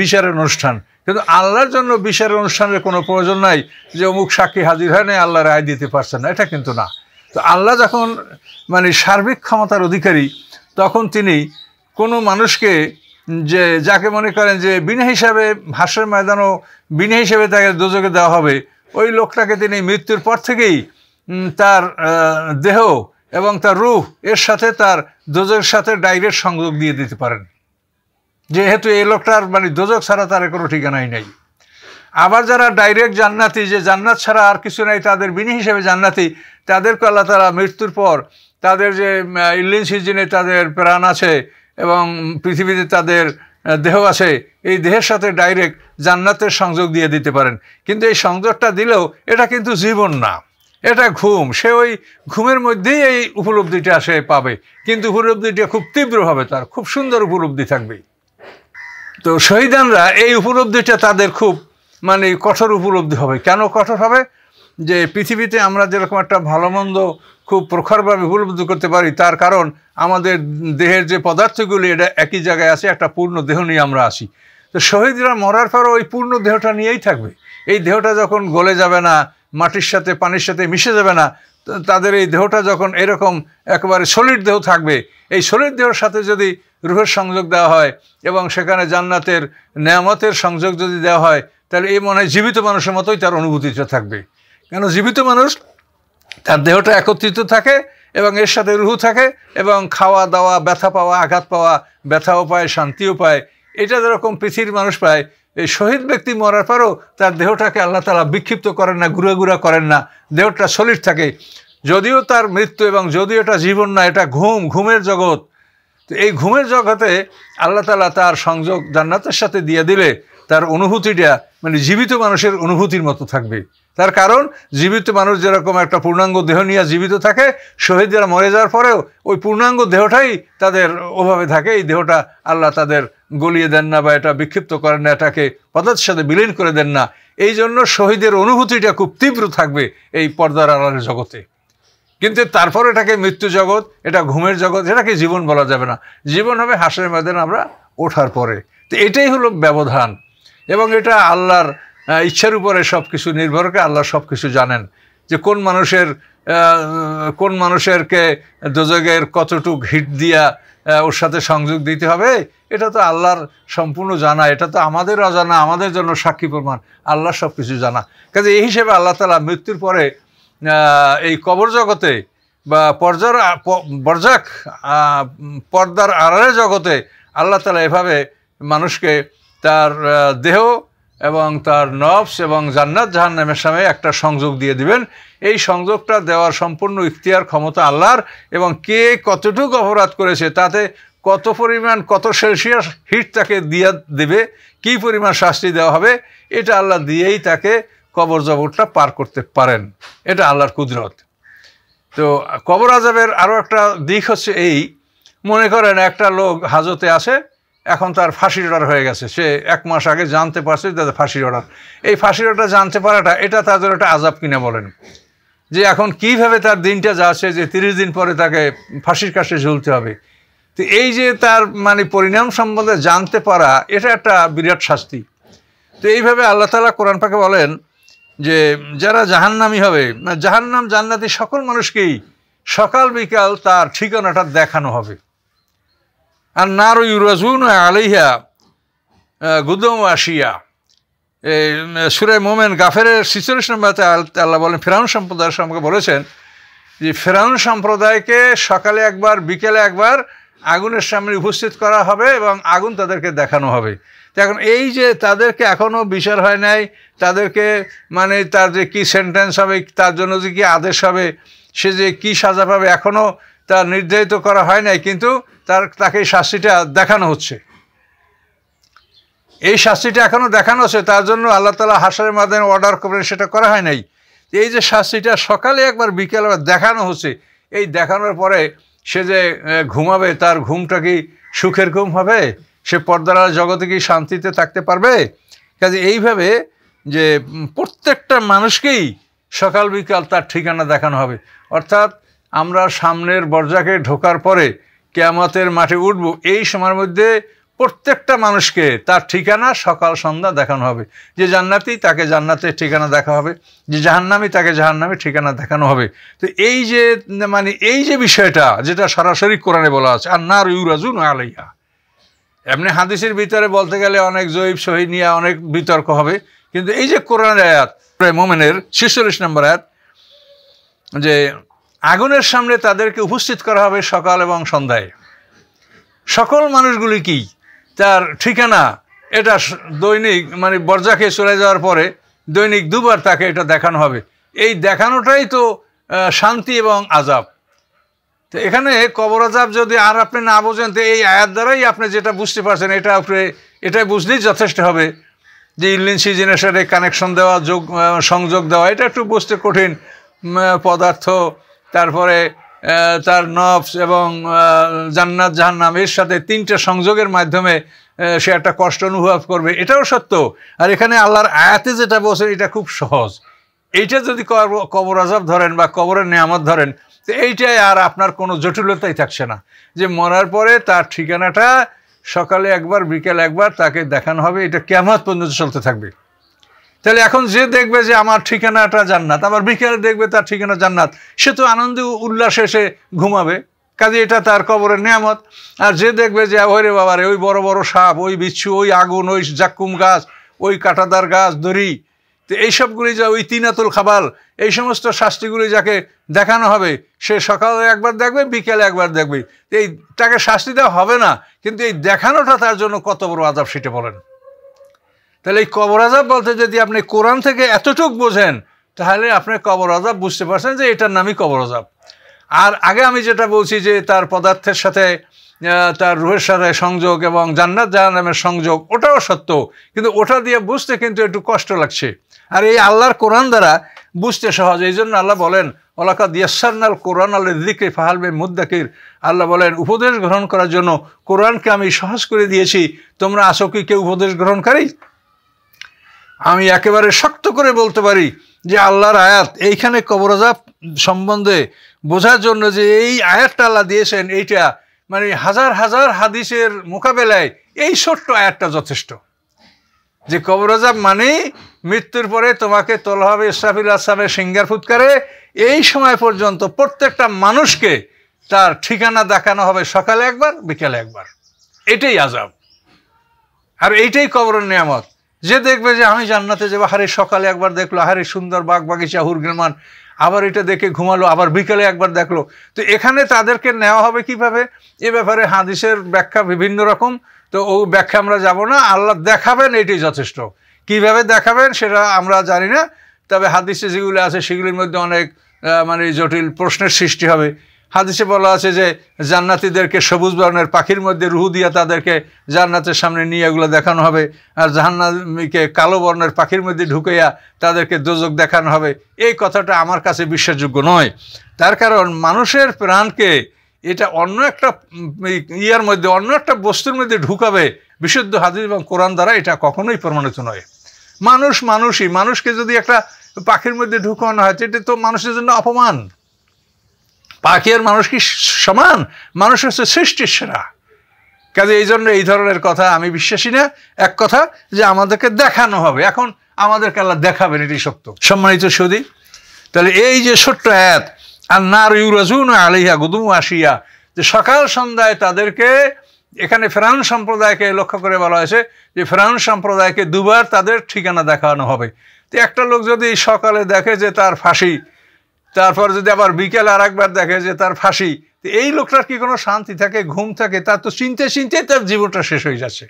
বিচারের অনুষ্ঠান কিন্তু আল্লাহর জন্য বিচারের অনুষ্ঠানের কোনো প্রয়োজন নাই যে অমুক সাক্ষী হাজির হয় নাই আল্লাহ রায় দিতে পারছে না এটা কিন্তু না তো আল্লাহ যখন মানে সার্বিক ক্ষমতার অধিকারী তখন তিনি কোনো মানুষকে যে যাকে মনে করেন যে বিনা হিসাবে ভাষার ময়দানও বিনা হিসাবে তাকে দুজকে দেওয়া হবে ওই লোকটাকে তিনি মৃত্যুর পর থেকেই তার দেহ এবং তার রূপ এর সাথে তার দোজকের সাথে ডাইরেক্ট সংযোগ দিয়ে দিতে পারেন যেহেতু এই লোকটার মানে দোজক ছাড়া তার কোনো ঠিকানাই নেই আবার যারা ডাইরেক্ট জান্নাতি যে জান্নাত ছাড়া আর কিছু নাই তাদের বিনি হিসেবে জান্নাতি তাদেরকে আল্লাহ তারা মৃত্যুর পর তাদের যে ইলিন সিজনে তাদের প্রাণ আছে এবং পৃথিবীতে তাদের দেহ আছে এই দেহের সাথে ডাইরেক্ট জান্নাতের সংযোগ দিয়ে দিতে পারেন কিন্তু এই সংযোগটা দিলেও এটা কিন্তু জীবন না এটা ঘুম সে ওই ঘুমের মধ্যেই এই উপলব্ধিটা আসে পাবে কিন্তু উপলব্ধিটা খুব তীব্র হবে তার খুব সুন্দর উপলব্ধি থাকবে তো শহীদানরা এই উপলব্ধিটা তাদের খুব মানে কঠোর উপলব্ধি হবে কেন কঠোর হবে যে পৃথিবীতে আমরা যেরকম একটা ভালো মন্দ খুব প্রখরভাবে উপলব্ধি করতে পারি তার কারণ আমাদের দেহের যে পদার্থগুলি এটা একই জায়গায় আছে একটা পূর্ণ দেহ নিয়ে আমরা আসি তো শহীদরা মরার পরও ওই পূর্ণ দেহটা নিয়েই থাকবে এই দেহটা যখন গলে যাবে না মাটির সাথে পানির সাথে মিশে যাবে না তাদের এই দেহটা যখন এরকম একেবারে সলিড দেহ থাকবে এই সলিড দেহর সাথে যদি রুহের সংযোগ দেওয়া হয় এবং সেখানে জান্নাতের নেয়ামতের সংযোগ যদি দেওয়া হয় তাহলে এই মনে জীবিত মানুষের মতোই তার অনুভূতিটা থাকবে কেন জীবিত মানুষ তার দেহটা একত্রিত থাকে এবং এর সাথে রুহু থাকে এবং খাওয়া দাওয়া ব্যথা পাওয়া আঘাত পাওয়া ব্যথাও পায় শান্তিও পায় এটা যেরকম পৃথিবীর মানুষ পায় এই শহীদ ব্যক্তি মরার পরও তার দেহটাকে আল্লাহ তালা বিক্ষিপ্ত করেন না ঘুরে ঘুরা করেন না দেহটা সলিড থাকে যদিও তার মৃত্যু এবং যদিও এটা জীবন না এটা ঘুম ঘুমের জগৎ তো এই ঘুমের জগতে আল্লাহ তালা তার সংযোগ জান্নাতের সাথে দিয়ে দিলে তার অনুভূতিটা মানে জীবিত মানুষের অনুভূতির মতো থাকবে তার কারণ জীবিত মানুষ যেরকম একটা পূর্ণাঙ্গ দেহ নিয়ে জীবিত থাকে শহীদরা মরে যাওয়ার পরেও ওই পূর্ণাঙ্গ দেহটাই তাদের ওভাবে থাকে এই দেহটা আল্লাহ তাদের গলিয়ে দেন না বা এটা বিক্ষিপ্ত করেন না এটাকে পদার্থের সাথে বিলীন করে দেন না এই জন্য শহীদের অনুভূতিটা খুব তীব্র থাকবে এই পর্দার আড়ালের জগতে কিন্তু তারপর এটাকে মৃত্যু জগৎ এটা ঘুমের জগৎ এটাকে জীবন বলা যাবে না জীবন হবে হাসের ময়দান আমরা ওঠার পরে তো এটাই হলো ব্যবধান এবং এটা আল্লাহর ইচ্ছার উপরে সব কিছু নির্ভর করে আল্লাহ সব কিছু জানেন যে কোন মানুষের কোন মানুষেরকে দোজগের কতটুক হিট দিয়া ওর সাথে সংযোগ দিতে হবে এটা তো আল্লাহর সম্পূর্ণ জানা এটা তো আমাদের অজানা আমাদের জন্য সাক্ষী প্রমাণ আল্লাহ সব কিছু জানা কাজে এই হিসেবে আল্লাহ তালা মৃত্যুর পরে এই কবর জগতে বা পর্যার বরজাক পর্দার আড়ালে জগতে আল্লাহ তালা এভাবে মানুষকে তার দেহ এবং তার নফস এবং জান্নাত জাহান্নামের সামনে একটা সংযোগ দিয়ে দিবেন এই সংযোগটা দেওয়ার সম্পূর্ণ ইখতিয়ার ক্ষমতা আল্লাহর এবং কে কতটুকু অপরাধ করেছে তাতে কত পরিমাণ কত সেলসিয়াস হিট তাকে দিয়ে দেবে কি পরিমাণ শাস্তি দেওয়া হবে এটা আল্লাহ দিয়েই তাকে কবর জবরটা পার করতে পারেন এটা আল্লাহর কুদরত তো কবর আজাবের আরও একটা দিক হচ্ছে এই মনে করেন একটা লোক হাজতে আসে এখন তার ফাঁসির অর্ডার হয়ে গেছে সে এক মাস আগে জানতে পারছে তাদের ফাঁসির অর্ডার এই ফাঁসির অর্ডার জানতে পারাটা এটা তাদের একটা আজাব কিনা বলেন যে এখন কিভাবে তার দিনটা যাচ্ছে যে তিরিশ দিন পরে তাকে ফাঁসির কাছে ঝুলতে হবে তো এই যে তার মানে পরিণাম সম্বন্ধে জানতে পারা এটা একটা বিরাট শাস্তি তো এইভাবে আল্লাহ তালা কোরআন পাকে বলেন যে যারা জাহান্নামি হবে মানে জাহান্নাম জান্নাতি সকল মানুষকেই সকাল বিকাল তার ঠিকানাটা দেখানো হবে আর নার ইউরাজুন আলিহা গুদম আসিয়া সুরে মোমেন গাফেরের সিচুয়েশন নম্বরতে আল্লাহ বলেন ফেরাউন সম্প্রদায়ের সম্পর্কে বলেছেন যে ফেরাউন সম্প্রদায়কে সকালে একবার বিকেলে একবার আগুনের সামনে উপস্থিত করা হবে এবং আগুন তাদেরকে দেখানো হবে এখন এই যে তাদেরকে এখনও বিচার হয় নাই তাদেরকে মানে তার যে কী সেন্টেন্স হবে তার জন্য যে কী আদেশ হবে সে যে কী সাজা পাবে এখনও তা নির্ধারিত করা হয় নাই কিন্তু তার তাকে শাস্তিটা দেখানো হচ্ছে এই শাস্তিটা এখনও দেখানো হচ্ছে তার জন্য আল্লাহ তালা হাসারের মাধ্যমে অর্ডার করবেন সেটা করা হয় নাই এই যে শাস্তিটা সকালে একবার বিকেল আবার দেখানো হচ্ছে এই দেখানোর পরে সে যে ঘুমাবে তার ঘুমটা কি সুখের ঘুম হবে সে পর্দার জগতে কি শান্তিতে থাকতে পারবে কাজে এইভাবে যে প্রত্যেকটা মানুষকেই সকাল বিকাল তার ঠিকানা দেখানো হবে অর্থাৎ আমরা সামনের বর্জাকে ঢোকার পরে কেয়ামতের মাঠে উঠব এই সময়ের মধ্যে প্রত্যেকটা মানুষকে তার ঠিকানা সকাল সন্ধ্যা দেখানো হবে যে জান্নাতি তাকে জান্নাতের ঠিকানা দেখা হবে যে জাহান্নামি তাকে জাহান্নামের ঠিকানা দেখানো হবে তো এই যে মানে এই যে বিষয়টা যেটা সরাসরি কোরআনে বলা আছে আর না না আলাইয়া এমনি হাদিসের ভিতরে বলতে গেলে অনেক জৈব শহীদ নিয়ে অনেক বিতর্ক হবে কিন্তু এই যে কোরআন আয়াত প্রায় মোমেনের ছিচল্লিশ নম্বর আয়াত যে আগুনের সামনে তাদেরকে উপস্থিত করা হবে সকাল এবং সন্ধ্যায় সকল মানুষগুলি কি তার ঠিকানা এটা দৈনিক মানে বর্জাকে চলে যাওয়ার পরে দৈনিক দুবার তাকে এটা দেখানো হবে এই দেখানোটাই তো শান্তি এবং আজাব তো এখানে কবর আজাব যদি আর আপনি না বোঝেন তো এই আয়ার দ্বারাই আপনি যেটা বুঝতে পারছেন এটা আপনি এটাই বুঝলেই যথেষ্ট হবে যে ইলিন সিজনের সাথে কানেকশন দেওয়া যোগ সংযোগ দেওয়া এটা একটু বুঝতে কঠিন পদার্থ তারপরে তার নফস এবং জান্নাত জাহান্নাম এর সাথে তিনটা সংযোগের মাধ্যমে সে একটা কষ্ট অনুভব করবে এটাও সত্য আর এখানে আল্লাহর আয়াতে যেটা বলছেন এটা খুব সহজ এইটা যদি কবর আজাব ধরেন বা কবরের নিয়ামত ধরেন তো এইটাই আর আপনার কোনো জটিলতাই থাকছে না যে মরার পরে তার ঠিকানাটা সকালে একবার বিকেল একবার তাকে দেখানো হবে এটা কেমন পর্যন্ত চলতে থাকবে তাহলে এখন যে দেখবে যে আমার ঠিকানাটা জান্নাত আবার বিকেলে দেখবে তার ঠিকানা জান্নাত সে তো আনন্দ উল্লাস এসে ঘুমাবে কাজে এটা তার কবরের নিয়ামত আর যে দেখবে যে রে বাবারে ওই বড় বড় সাপ ওই বিচ্ছু ওই আগুন ওই জাকুম গাছ ওই কাঁটাদার গাছ দড়ি তো এইসবগুলি যা ওই তিনাতুল খাবাল এই সমস্ত শাস্তিগুলি যাকে দেখানো হবে সে সকালে একবার দেখবে বিকেলে একবার দেখবে এই তাকে শাস্তি দেওয়া হবে না কিন্তু এই দেখানোটা তার জন্য কত বড় আদাব সেটা বলেন তাহলে এই কবর আজাব বলতে যদি আপনি কোরআন থেকে এতটুক বোঝেন তাহলে আপনি কবর আজাব বুঝতে পারছেন যে এটার নামই কবর আজাব আর আগে আমি যেটা বলছি যে তার পদার্থের সাথে তার রুহের সাথে সংযোগ এবং জান্নাত জাহানামের সংযোগ ওটাও সত্য কিন্তু ওটা দিয়ে বুঝতে কিন্তু একটু কষ্ট লাগছে আর এই আল্লাহর কোরআন দ্বারা বুঝতে সহজ এই জন্য আল্লাহ বলেন ওলাকাদ ইয়াসান্নাল কোরআন আল্লাহ দিকে ফাহালবে মুদ্দাকির আল্লাহ বলেন উপদেশ গ্রহণ করার জন্য কোরআনকে আমি সহজ করে দিয়েছি তোমরা আসো কি কেউ উপদেশ গ্রহণকারী আমি একেবারে শক্ত করে বলতে পারি যে আল্লাহর আয়াত এইখানে কবরজাব সম্বন্ধে বোঝার জন্য যে এই আয়াতটা আল্লাহ দিয়েছেন এইটা মানে হাজার হাজার হাদিসের মোকাবেলায় এই ছোট্ট আয়াতটা যথেষ্ট যে কবরজাব মানে মৃত্যুর পরে তোমাকে তোলা হবে ইসরাফিল আসলামের সিঙ্গার ফুৎকারে এই সময় পর্যন্ত প্রত্যেকটা মানুষকে তার ঠিকানা দেখানো হবে সকালে একবার বিকালে একবার এটাই আজাব আর এইটাই কবরের নিয়ামত যে দেখবে যে আমি জান্নাতে যাবো হারে সকালে একবার দেখলো হারে সুন্দর বাঘ বাগিচা হুরগেমান আবার এটা দেখে ঘুমালো আবার বিকেলে একবার দেখলো তো এখানে তাদেরকে নেওয়া হবে কিভাবে এ ব্যাপারে হাদিসের ব্যাখ্যা বিভিন্ন রকম তো ও ব্যাখ্যা আমরা যাব না আল্লাহ দেখাবেন এটি যথেষ্ট কিভাবে দেখাবেন সেটা আমরা জানি না তবে হাদিসে যেগুলো আছে সেগুলির মধ্যে অনেক মানে জটিল প্রশ্নের সৃষ্টি হবে হাদিসে বলা আছে যে জান্নাতিদেরকে সবুজ বর্ণের পাখির মধ্যে রুহু দিয়ে তাদেরকে জান্নাতের সামনে নিয়ে এগুলো দেখানো হবে আর জাহান্নকে কালো বর্ণের পাখির মধ্যে ঢুকাইয়া তাদেরকে দোজক দেখানো হবে এই কথাটা আমার কাছে বিশ্বাসযোগ্য নয় তার কারণ মানুষের প্রাণকে এটা অন্য একটা ইয়ার মধ্যে অন্য একটা বস্তুর মধ্যে ঢুকাবে বিশুদ্ধ হাদিস এবং কোরআন দ্বারা এটা কখনোই প্রমাণিত নয় মানুষ মানুষই মানুষকে যদি একটা পাখির মধ্যে ঢুকানো হয় এটা তো মানুষের জন্য অপমান পাখি আর মানুষ কি সমান মানুষ হচ্ছে সৃষ্টির সেরা কাজে এই জন্য এই ধরনের কথা আমি বিশ্বাসী না এক কথা যে আমাদেরকে দেখানো হবে এখন আমাদেরকে আল্লাহ দেখাবেন এটি সত্য সম্মানিত সৌদি তাহলে এই যে ছোট্ট অ্যাত আর নার ইউরাজুন আলিহা গুদুম আসিয়া যে সকাল সন্ধ্যায় তাদেরকে এখানে ফেরান সম্প্রদায়কে লক্ষ্য করে বলা হয়েছে যে ফেরান সম্প্রদায়কে দুবার তাদের ঠিকানা দেখানো হবে তো একটা লোক যদি সকালে দেখে যে তার ফাঁসি তারপর যদি আবার বিকেল আর একবার দেখে যে তার ফাঁসি এই লোকটার কি কোনো শান্তি থাকে ঘুম থাকে তার তো চিনতে চিনতে তার জীবনটা শেষ হয়ে যাচ্ছে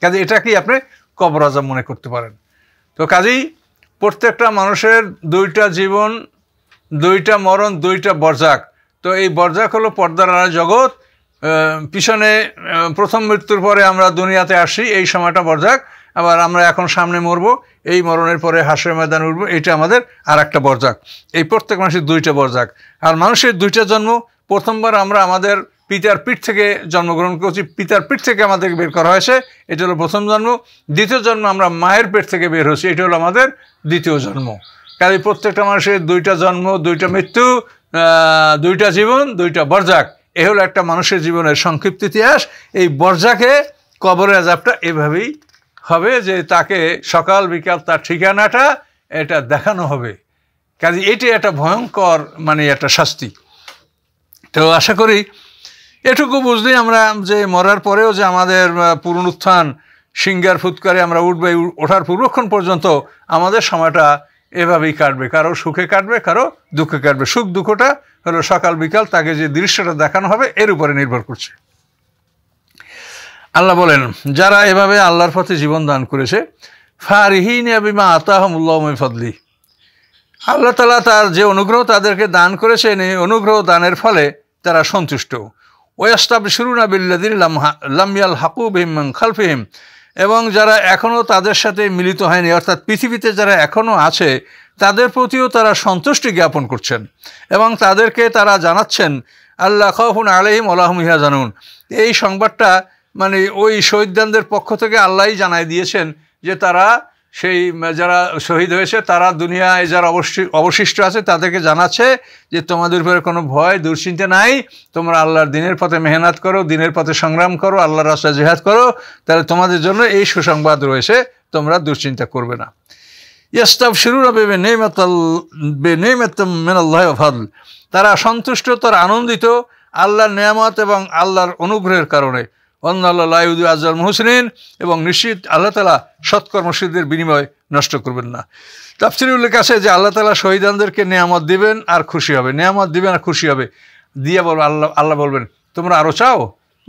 কাজে এটা কি আপনি কবরাজা মনে করতে পারেন তো কাজেই প্রত্যেকটা মানুষের দুইটা জীবন দুইটা মরণ দুইটা বরজাক তো এই বরজাক হলো পর্দার জগৎ পিছনে প্রথম মৃত্যুর পরে আমরা দুনিয়াতে আসি এই সময়টা বরজাক আবার আমরা এখন সামনে মরবো এই মরণের পরে হাসের ময়দান উঠবো এটা আমাদের আর একটা বরজাক এই প্রত্যেক মানুষের দুইটা বরজাক আর মানুষের দুইটা জন্ম প্রথমবার আমরা আমাদের পিতার পিঠ থেকে জন্মগ্রহণ করছি পিতার পিঠ থেকে আমাদেরকে বের করা হয়েছে এটা হলো প্রথম জন্ম দ্বিতীয় জন্ম আমরা মায়ের পেট থেকে বের হয়েছি এটা হলো আমাদের দ্বিতীয় জন্ম কাজে প্রত্যেকটা মানুষের দুইটা জন্ম দুইটা মৃত্যু দুইটা জীবন দুইটা বরজাক এ হলো একটা মানুষের জীবনের সংক্ষিপ্ত ইতিহাস এই বরজাকে কবরের আজাবটা এভাবেই হবে যে তাকে সকাল বিকাল তার ঠিকানাটা এটা দেখানো হবে কাজে এটি একটা ভয়ঙ্কর মানে একটা শাস্তি তো আশা করি এটুকু বুঝলি আমরা যে মরার পরেও যে আমাদের পুনরুত্থান সিঙ্গার ফুৎকারে আমরা উঠবে ওঠার পূর্বক্ষণ পর্যন্ত আমাদের সময়টা এভাবেই কাটবে কারো সুখে কাটবে কারো দুঃখে কাটবে সুখ দুঃখটা হলো সকাল বিকাল তাকে যে দৃশ্যটা দেখানো হবে এর উপরে নির্ভর করছে আল্লাহ বলেন যারা এভাবে আল্লাহর পথে জীবন দান করেছে ফারিহীন আবিমা আতাহমুল্লাহ ফদলি আল্লাহ তালা তার যে অনুগ্রহ তাদেরকে দান করেছে এই অনুগ্রহ দানের ফলে তারা সন্তুষ্ট ওয়াস্তাব শুরুনা বিল্লাদিন লামিয়াল হাকুব হিমান খালফিহিম এবং যারা এখনও তাদের সাথে মিলিত হয়নি অর্থাৎ পৃথিবীতে যারা এখনও আছে তাদের প্রতিও তারা সন্তুষ্টি জ্ঞাপন করছেন এবং তাদেরকে তারা জানাচ্ছেন আল্লাহ খাহুন আলহিম আলাহমিয়া জানুন এই সংবাদটা মানে ওই শহীদদানদের পক্ষ থেকে আল্লাহ জানায় দিয়েছেন যে তারা সেই যারা শহীদ হয়েছে তারা দুনিয়ায় যারা অবশিষ্ট আছে তাদেরকে জানাচ্ছে যে তোমাদের উপরে কোনো ভয় দুশ্চিন্তা নাই তোমরা আল্লাহর দিনের পথে মেহনত করো দিনের পথে সংগ্রাম করো আল্লাহর রাস্তা জেহাদ করো তাহলে তোমাদের জন্য এই সুসংবাদ রয়েছে তোমরা দুশ্চিন্তা করবে না ইয়াস্তাব শুরু হবে নেমাতাল তারা সন্তুষ্ট তারা আনন্দিত আল্লাহর নিয়ামত এবং আল্লাহর অনুগ্রহের কারণে অন্নাল্লাহউদ্দ আজাল মহসিন এবং নিশ্চিত আল্লাহ তালা সৎকর্মশীলদের বিনিময় নষ্ট করবেন না তাফসির উল্লেখ আছে যে আল্লাহ তালা শহীদানদেরকে নেয়ামত দিবেন আর খুশি হবে নেয়ামত দিবেন আর খুশি হবে দিয়ে বলবেন আল্লাহ আল্লাহ বলবেন তোমরা আরও চাও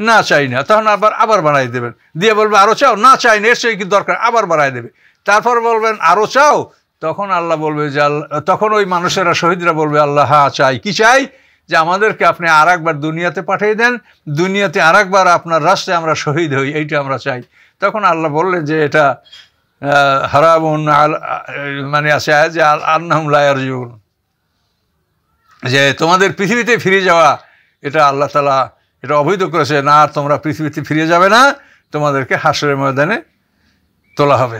না চাই না তখন আবার আবার বানাই দেবেন দিয়ে বলবে আরও চাও না চাই না এসে কি দরকার আবার বানাই দেবে তারপর বলবেন আরও চাও তখন আল্লাহ বলবে যে তখন ওই মানুষেরা শহীদরা বলবে আল্লাহ হ্যাঁ চাই কি চাই যে আমাদেরকে আপনি আর একবার দুনিয়াতে পাঠিয়ে দেন দুনিয়াতে আর একবার আপনার রাস্তায় আমরা শহীদ হই এইটা আমরা চাই তখন আল্লাহ বললেন যে এটা হারাব মানে আছে যে আল আন্নাম লায়ার জীবন যে তোমাদের পৃথিবীতে ফিরে যাওয়া এটা আল্লাহ তালা এটা অবৈধ করেছে না তোমরা পৃথিবীতে ফিরে যাবে না তোমাদেরকে হাসরের ময়দানে তোলা হবে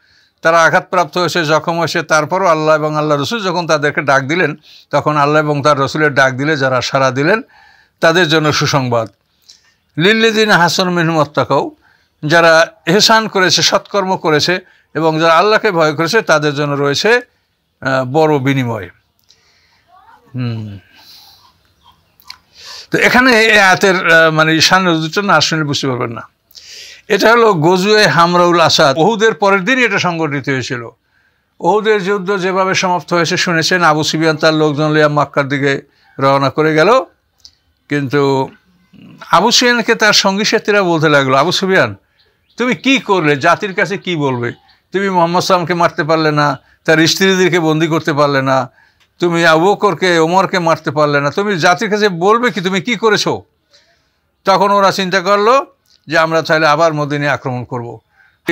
তারা আঘাতপ্রাপ্ত হয়েছে জখম হয়েছে তারপরও আল্লাহ এবং আল্লাহ রসুল যখন তাদেরকে ডাক দিলেন তখন আল্লাহ এবং তার রসুলের ডাক দিলে যারা সাড়া দিলেন তাদের জন্য সুসংবাদ দিন হাসন মিনমত্তাকাও যারা এহসান করেছে সৎকর্ম করেছে এবং যারা আল্লাহকে ভয় করেছে তাদের জন্য রয়েছে বড় বিনিময় তো এখানে এই হাতের মানে ঈশান রুজুটা না আসলে বুঝতে পারবেন না এটা হলো গজুয়ে হামরাউল আসাদ বহুদের পরের দিনই এটা সংগঠিত হয়েছিল ওহুদের যুদ্ধ যেভাবে সমাপ্ত হয়েছে শুনেছেন আবু সিবিয়ান তার লোকজন লিয়া মাক্কার দিকে রওনা করে গেল কিন্তু আবু সুবিয়ানকে তার সঙ্গী সাথীরা বলতে লাগলো আবু সুবিয়ান তুমি কি করলে জাতির কাছে কি বলবে তুমি মোহাম্মদ সালামকে মারতে পারলে না তার স্ত্রীদেরকে বন্দি করতে পারলে না তুমি আবুকরকে ওমরকে মারতে পারলে না তুমি জাতির কাছে বলবে কি তুমি কি করেছো তখন ওরা চিন্তা করলো যে আমরা তাহলে আবার মদিনে আক্রমণ করব।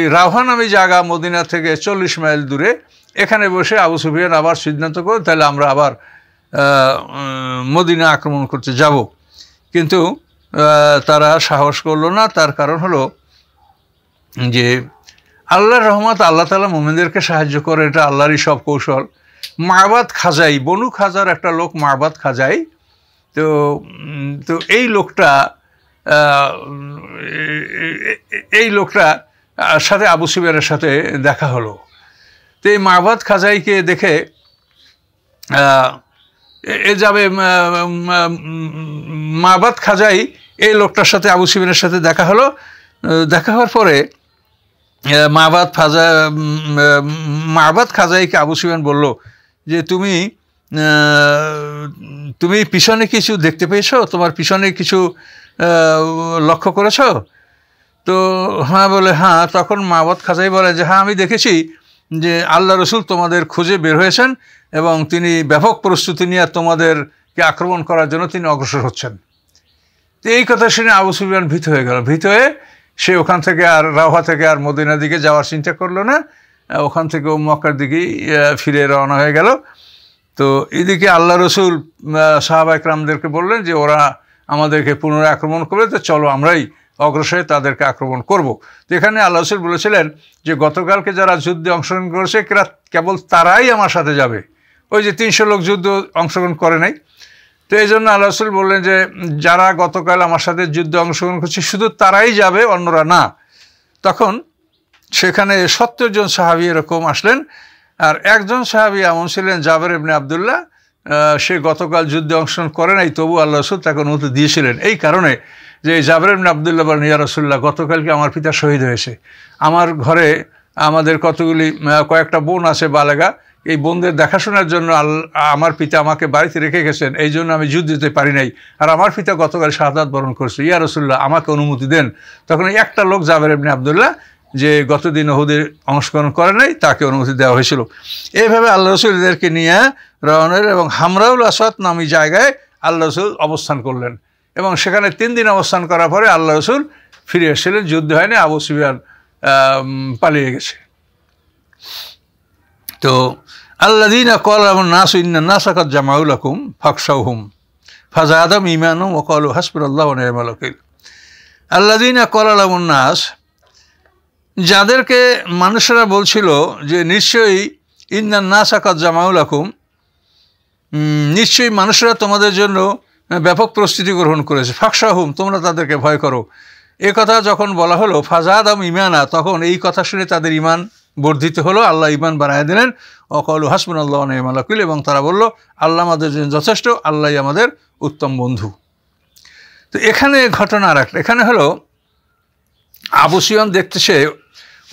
এই রাহা নামে জায়গা মদিনা থেকে চল্লিশ মাইল দূরে এখানে বসে আবু সুফিয়ান আবার সিদ্ধান্ত করে তাহলে আমরা আবার মদিনা আক্রমণ করতে যাব কিন্তু তারা সাহস করল না তার কারণ হলো যে আল্লাহর রহমত আল্লাহ তালা মোমেনদেরকে সাহায্য করে এটা আল্লাহরই সব কৌশল মাবাদ খাজাই বনু খাজার একটা লোক মাবাদ খাজাই তো তো এই লোকটা এই লোকটা সাথে আবু সুবিয়ানের সাথে দেখা হলো তো এই মারবাদ খাজাইকে দেখে এ যাবে মারবাদ খাজাই এই লোকটার সাথে আবু সুবিয়ানের সাথে দেখা হলো দেখা হওয়ার পরে মাবাদ ফাজা মাহবাদ খাজাইকে আবু সিবেন বলল যে তুমি তুমি পিছনে কিছু দেখতে পেয়েছো তোমার পিছনে কিছু লক্ষ্য করেছ তো হ্যাঁ বলে হ্যাঁ তখন মাবত খাজাই বলে যে হ্যাঁ আমি দেখেছি যে আল্লাহ রসুল তোমাদের খুঁজে বের হয়েছেন এবং তিনি ব্যাপক প্রস্তুতি নিয়ে তোমাদেরকে আক্রমণ করার জন্য তিনি অগ্রসর হচ্ছেন তো এই কথা শুনে আবু সুফিয়ান ভীত হয়ে গেল ভীত হয়ে সে ওখান থেকে আর রাহা থেকে আর মদিনার দিকে যাওয়ার চিন্তা করলো না ওখান থেকে ও মক্কার দিকেই ফিরে রওনা হয়ে গেল তো এদিকে আল্লাহ রসুল ইকরামদেরকে বললেন যে ওরা আমাদেরকে পুনরায় আক্রমণ করবে তো চলো আমরাই অগ্রসরে তাদেরকে আক্রমণ করব। তো এখানে আল্লাহ বলেছিলেন যে গতকালকে যারা যুদ্ধে অংশগ্রহণ করেছে কেবল তারাই আমার সাথে যাবে ওই যে তিনশো লোক যুদ্ধ অংশগ্রহণ করে নাই তো এই জন্য আল্লাহ বললেন যে যারা গতকাল আমার সাথে যুদ্ধে অংশগ্রহণ করছে শুধু তারাই যাবে অন্যরা না তখন সেখানে সত্তর জন সাহাবি এরকম আসলেন আর একজন সাহাবি এমন ছিলেন জাবের এমনি আবদুল্লাহ সে গতকাল যুদ্ধে অংশগ্রহণ করে নাই তবু আল্লাহ রসুল তাকে অনুমতি দিয়েছিলেন এই কারণে যে জাবরেম আবদুল্লাহ নিয়া রসুল্লাহ গতকালকে আমার পিতা শহীদ হয়েছে আমার ঘরে আমাদের কতগুলি কয়েকটা বোন আছে বালেগা এই বোনদের দেখাশোনার জন্য আমার পিতা আমাকে বাড়িতে রেখে গেছেন এই জন্য আমি যুদ্ধ দিতে পারি নাই আর আমার পিতা গতকাল শাহাদ বরণ করছে ইয়া রসুল্লাহ আমাকে অনুমতি দেন তখন একটা লোক জাবের এমনি আবদুল্লাহ যে গতদিন ওহুদের অংশগ্রহণ করে নাই তাকে অনুমতি দেওয়া হয়েছিল এইভাবে আল্লাহ রসুলদেরকে নিয়ে রহনের এবং হামরাউল আসাদ নামী জায়গায় আল্লাহ রসুল অবস্থান করলেন এবং সেখানে তিন দিন অবস্থান করার পরে আল্লাহ রসুল ফিরে এসেছিলেন যুদ্ধ হয়নি আবু সুফিয়ান পালিয়ে গেছে তো আল্লাদিনা এবং নাস ইন্না নাসাকাত জামাউল হকুম ফাকসাউহুম ফাজা আদম ইমান ও কলু হাসপুরাল্লাহ নেমালকিল আল্লাদিনা কলাম নাস যাদেরকে মানুষেরা বলছিল যে নিশ্চয়ই নাস নাসাকাত জামাউল হকুম নিশ্চয়ই মানুষরা তোমাদের জন্য ব্যাপক প্রস্তুতি গ্রহণ করেছে ফাকসাহুম তোমরা তাদেরকে ভয় করো এ কথা যখন বলা হলো ফাজাদ আম ইমানা তখন এই কথা শুনে তাদের ইমান বর্ধিত হলো আল্লাহ ইমান বানায় দিলেন অকল হাসমুন আল্লাহ আলাকুল এবং তারা বলল আল্লাহ আমাদের জন্য যথেষ্ট আল্লাহ আমাদের উত্তম বন্ধু তো এখানে ঘটনা আর এখানে হলো আবু সিয়ন দেখতেছে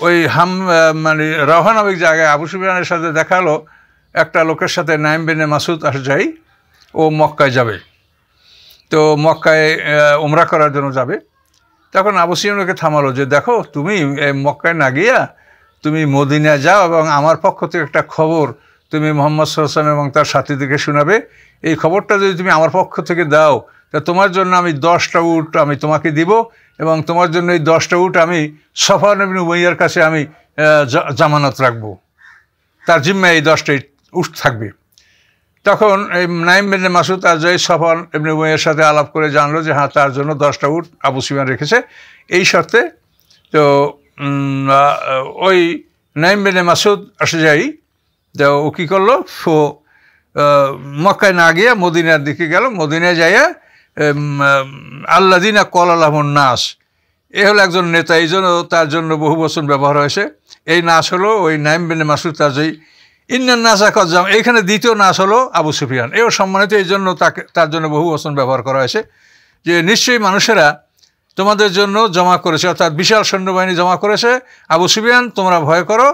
ওই হাম মানে রহা জায়গায় আবু সুফিয়ানের সাথে দেখা হলো একটা লোকের সাথে নাইম বিনে মাসুদ যাই ও মক্কায় যাবে তো মক্কায় ওমরা করার জন্য যাবে তখন ওনাকে থামালো যে দেখো তুমি মক্কায় না গিয়া তুমি মদিনায় যাও এবং আমার পক্ষ থেকে একটা খবর তুমি মোহাম্মদ সাল্লাম এবং তার সাথীদেরকে শোনাবে এই খবরটা যদি তুমি আমার পক্ষ থেকে দাও তা তোমার জন্য আমি দশটা উট আমি তোমাকে দিব এবং তোমার জন্য এই দশটা উট আমি সফা নবীন উমাইয়ার কাছে আমি জামানত রাখবো তার জিম্মা এই দশটা উঠ থাকবে তখন এই নাইম বিন মাসুদ আর জয় সফল এমনি বইয়ের সাথে আলাপ করে জানলো যে হ্যাঁ তার জন্য দশটা উঠ আবু সিমান রেখেছে এই শর্তে তো ওই নাইম বিন মাসুদ আসে যাই তো ও কী করলো সো মক্কায় না গিয়ে মদিনার দিকে গেল মদিনায় যাইয়া আল্লাদিনা কল আলহমন নাস এ হলো একজন নেতা এই জন্য তার জন্য বহু বছর ব্যবহার হয়েছে এই নাচ হলো ওই নাইম বেনে মাসুদ তাজই ইন্নান নাসা কজ্জাম এখানে দ্বিতীয় নাস হলো আবু সুফিয়ান এও সম্মানিত এই জন্য তাকে তার জন্য বহু বচন ব্যবহার করা হয়েছে যে নিশ্চয়ই মানুষেরা তোমাদের জন্য জমা করেছে অর্থাৎ বিশাল সৈন্যবাহিনী জমা করেছে আবু সুফিয়ান তোমরা ভয় করো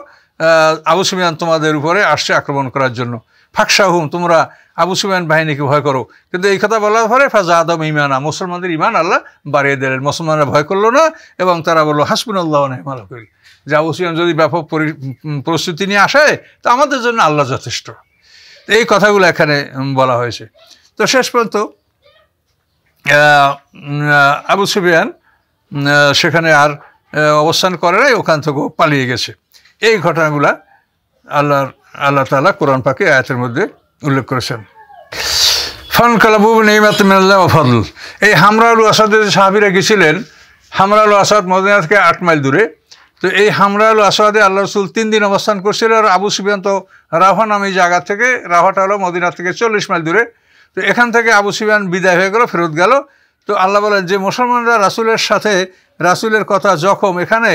আবু সুফিয়ান তোমাদের উপরে আসছে আক্রমণ করার জন্য ফাকশাহুম তোমরা আবু সুফিয়ান বাহিনীকে ভয় করো কিন্তু এই কথা বলার পরে ফাজা আদম ইমানা মুসলমানদের ইমান আল্লাহ বাড়িয়ে দিলেন মুসলমানরা ভয় করলো না এবং তারা বললো হাসবিন আল্লাহ করি যে আবুসিয়ান যদি ব্যাপক প্রস্তুতি নিয়ে আসে তো আমাদের জন্য আল্লাহ যথেষ্ট এই কথাগুলো এখানে বলা হয়েছে তো শেষ পর্যন্ত আবু সুবিয়ান সেখানে আর অবস্থান করে নাই ওখান থেকেও পালিয়ে গেছে এই ঘটনাগুলা আল্লাহর আল্লাহ তালা কোরআন পাকে আয়াতের মধ্যে উল্লেখ করেছেন ফান কালাবু নেইমাতমিনাল্লাহ এই এই আলু আসাদের সাহাবিরা গেছিলেন আলু আসাদ মদিনাথকে থেকে আট মাইল দূরে তো এই হামরাল আসাদে আল্লাহ রসুল তিন দিন অবস্থান করছিল আর আবু সুবিয়ান তো রাভা নামে জায়গা থেকে রাভাটা হলো মদিনা থেকে চল্লিশ মাইল দূরে তো এখান থেকে আবু সুবিয়ান বিদায় হয়ে গেল ফেরত গেল তো আল্লাহ বলেন যে মুসলমানরা রাসুলের সাথে রাসুলের কথা জখম এখানে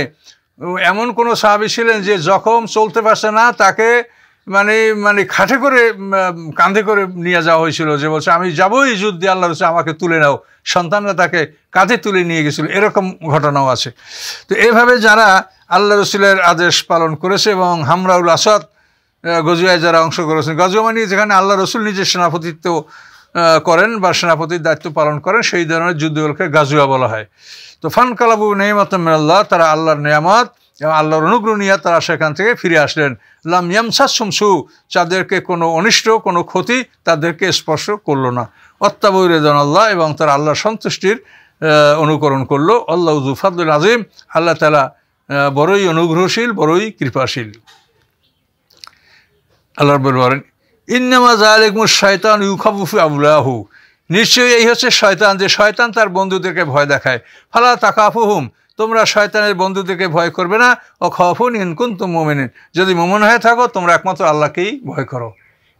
এমন কোনো সাহাবি ছিলেন যে জখম চলতে পারছে না তাকে মানে মানে খাটে করে কাঁধে করে নিয়ে যাওয়া হয়েছিল যে বলছে আমি যাবোই যুদ্ধে আল্লাহ রসুল আমাকে তুলে নাও সন্তানরা তাকে কাঁধে তুলে নিয়ে গেছিল এরকম ঘটনাও আছে তো এভাবে যারা আল্লাহ রসুলের আদেশ পালন করেছে এবং হামরাউল আসাদ গজুয়ায় যারা অংশ করেছেন মানে যেখানে আল্লাহ রসুল নিজের সেনাপতিত্ব করেন বা সেনাপতির দায়িত্ব পালন করেন সেই ধরনের যুদ্ধগুলোকে গাজুয়া বলা হয় তো ফান কালাবু নেয়ামত আল্লাহ তারা আল্লাহর নেয়ামত এবং আল্লাহর অনুগ্রহ নিয়ে তারা সেখান থেকে ফিরে আসলেন লাম ইয়ামসাসুমসু তাদেরকে কোনো অনিষ্ট কোনো ক্ষতি তাদেরকে স্পর্শ করলো না অত্যাবৈরেদন আল্লাহ এবং তারা আল্লাহর সন্তুষ্টির অনুকরণ করলো আল্লাহ জুফাদুল আজিম আল্লাহ তালা বড়ই অনুগ্রহশীল বড়ই কৃপাশীল আল্লাহ বলেন ইন্নামা জালেকুর শয়তান ইউখাবুফি আবুলাহু নিশ্চয়ই এই হচ্ছে শয়তান যে শয়তান তার বন্ধুদেরকে ভয় দেখায় ফালা তাকাফুহুম তোমরা শয়তানের বন্ধুদেরকে ভয় করবে না ও খফুন ইনকুন তুম মোমেনিন যদি মোমন হয়ে থাকো তোমরা একমাত্র আল্লাহকেই ভয় করো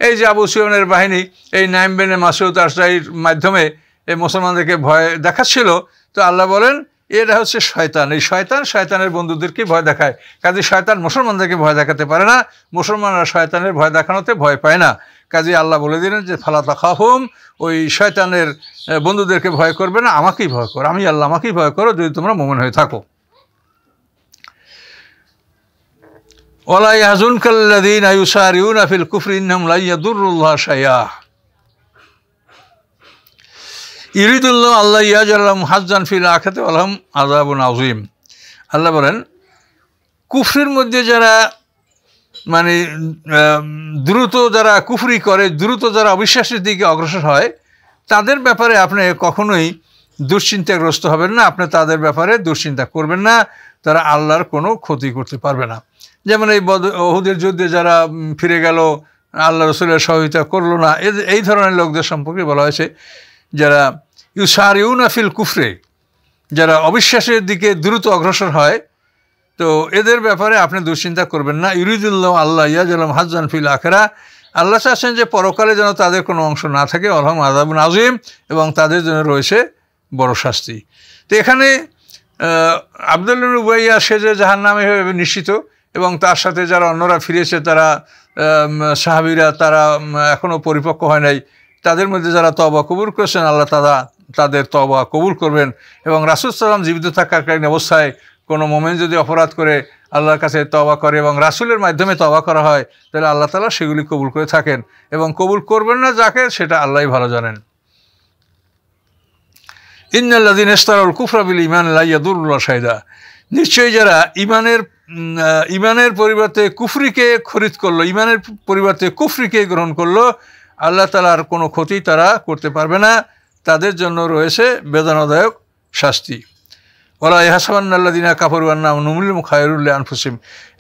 এই যে আবু সিয়নের বাহিনী এই নাইম বেনে মাসুদ আসাইয়ের মাধ্যমে এই মুসলমানদেরকে ভয় দেখাচ্ছিল তো আল্লাহ বলেন এটা হচ্ছে শয়তান এই শয়তান শয়তানের বন্ধুদেরকে ভয় দেখায় কাজে শয়তান মুসলমানদেরকে ভয় দেখাতে পারে না মুসলমানরা শয়তানের ভয় দেখানোতে ভয় পায় না কাজে আল্লাহ বলে দিলেন যে ফালাতা খাহুম ওই শয়তানের বন্ধুদেরকে ভয় করবে না আমাকেই ভয় করো আমি আল্লাহ আমাকেই ভয় করো যদি তোমরা মোমেন হয়ে থাকো ওলাই হাজুন কাল্লাদিন আয়ুসার ইউনাফিল লাইয়া দুরুল্লাহ শায়াহ ইরিদুল্লাহ আল্লাহ ইয়াজ আল্লাহ হাজান ফিল আখাতে আলহাম আজাবুন আজিম আল্লাহ বলেন কুফরির মধ্যে যারা মানে দ্রুত যারা কুফরি করে দ্রুত যারা অবিশ্বাসের দিকে অগ্রসর হয় তাদের ব্যাপারে আপনি কখনোই দুশ্চিন্তাগ্রস্ত হবেন না আপনি তাদের ব্যাপারে দুশ্চিন্তা করবেন না তারা আল্লাহর কোনো ক্ষতি করতে পারবে না যেমন এই বদ ওহুদের যুদ্ধে যারা ফিরে গেল আল্লাহ রসুলের সহযোগিতা করলো না এই ধরনের লোকদের সম্পর্কে বলা হয়েছে যারা ইউসারিউনাফিল কুফরে যারা অবিশ্বাসের দিকে দ্রুত অগ্রসর হয় তো এদের ব্যাপারে আপনি দুশ্চিন্তা করবেন না ইউরিদুল্লাহ আল্লাহ ইয়াজুল্লাহ হাজান ফিল আখরা আল্লাহ চাচ্ছেন যে পরকালে যেন তাদের কোনো অংশ না থাকে আলহাম আদাব নাজিম এবং তাদের জন্য রয়েছে বড় শাস্তি তো এখানে আবদুল উবাইয়া সে যে জাহার নামে নিশ্চিত এবং তার সাথে যারা অন্যরা ফিরেছে তারা সাহাবিরা তারা এখনও পরিপক্ক হয় নাই তাদের মধ্যে যারা তবা কবুল করেছেন আল্লাহ তারা তাদের তবা কবুল করবেন এবং রাসুল সাল্লাম জীবিত থাকাকালীন অবস্থায় কোনো মোমেন যদি অপরাধ করে আল্লাহর কাছে তবা করে এবং রাসুলের মাধ্যমে তবা করা হয় তাহলে আল্লাহ তালা সেগুলি কবুল করে থাকেন এবং কবুল করবেন না যাকে সেটা আল্লাহ ভালো জানেন ইন্দিন ইস্তারুল কুফরাবিল ইমান লাইয়াদুল্লাহ সাইদা নিশ্চয়ই যারা ইমানের ইমানের পরিবর্তে কুফরিকে খরিদ করলো ইমানের পরিবর্তে কুফরিকে গ্রহণ করলো আল্লাহ তালার কোনো ক্ষতি তারা করতে পারবে না তাদের জন্য রয়েছে বেদনাদায়ক শাস্তি ওলা আল্লা দিনা কাপড়ুয়ার নাম নুমুল খায়রুল্লাহ আনফুসিম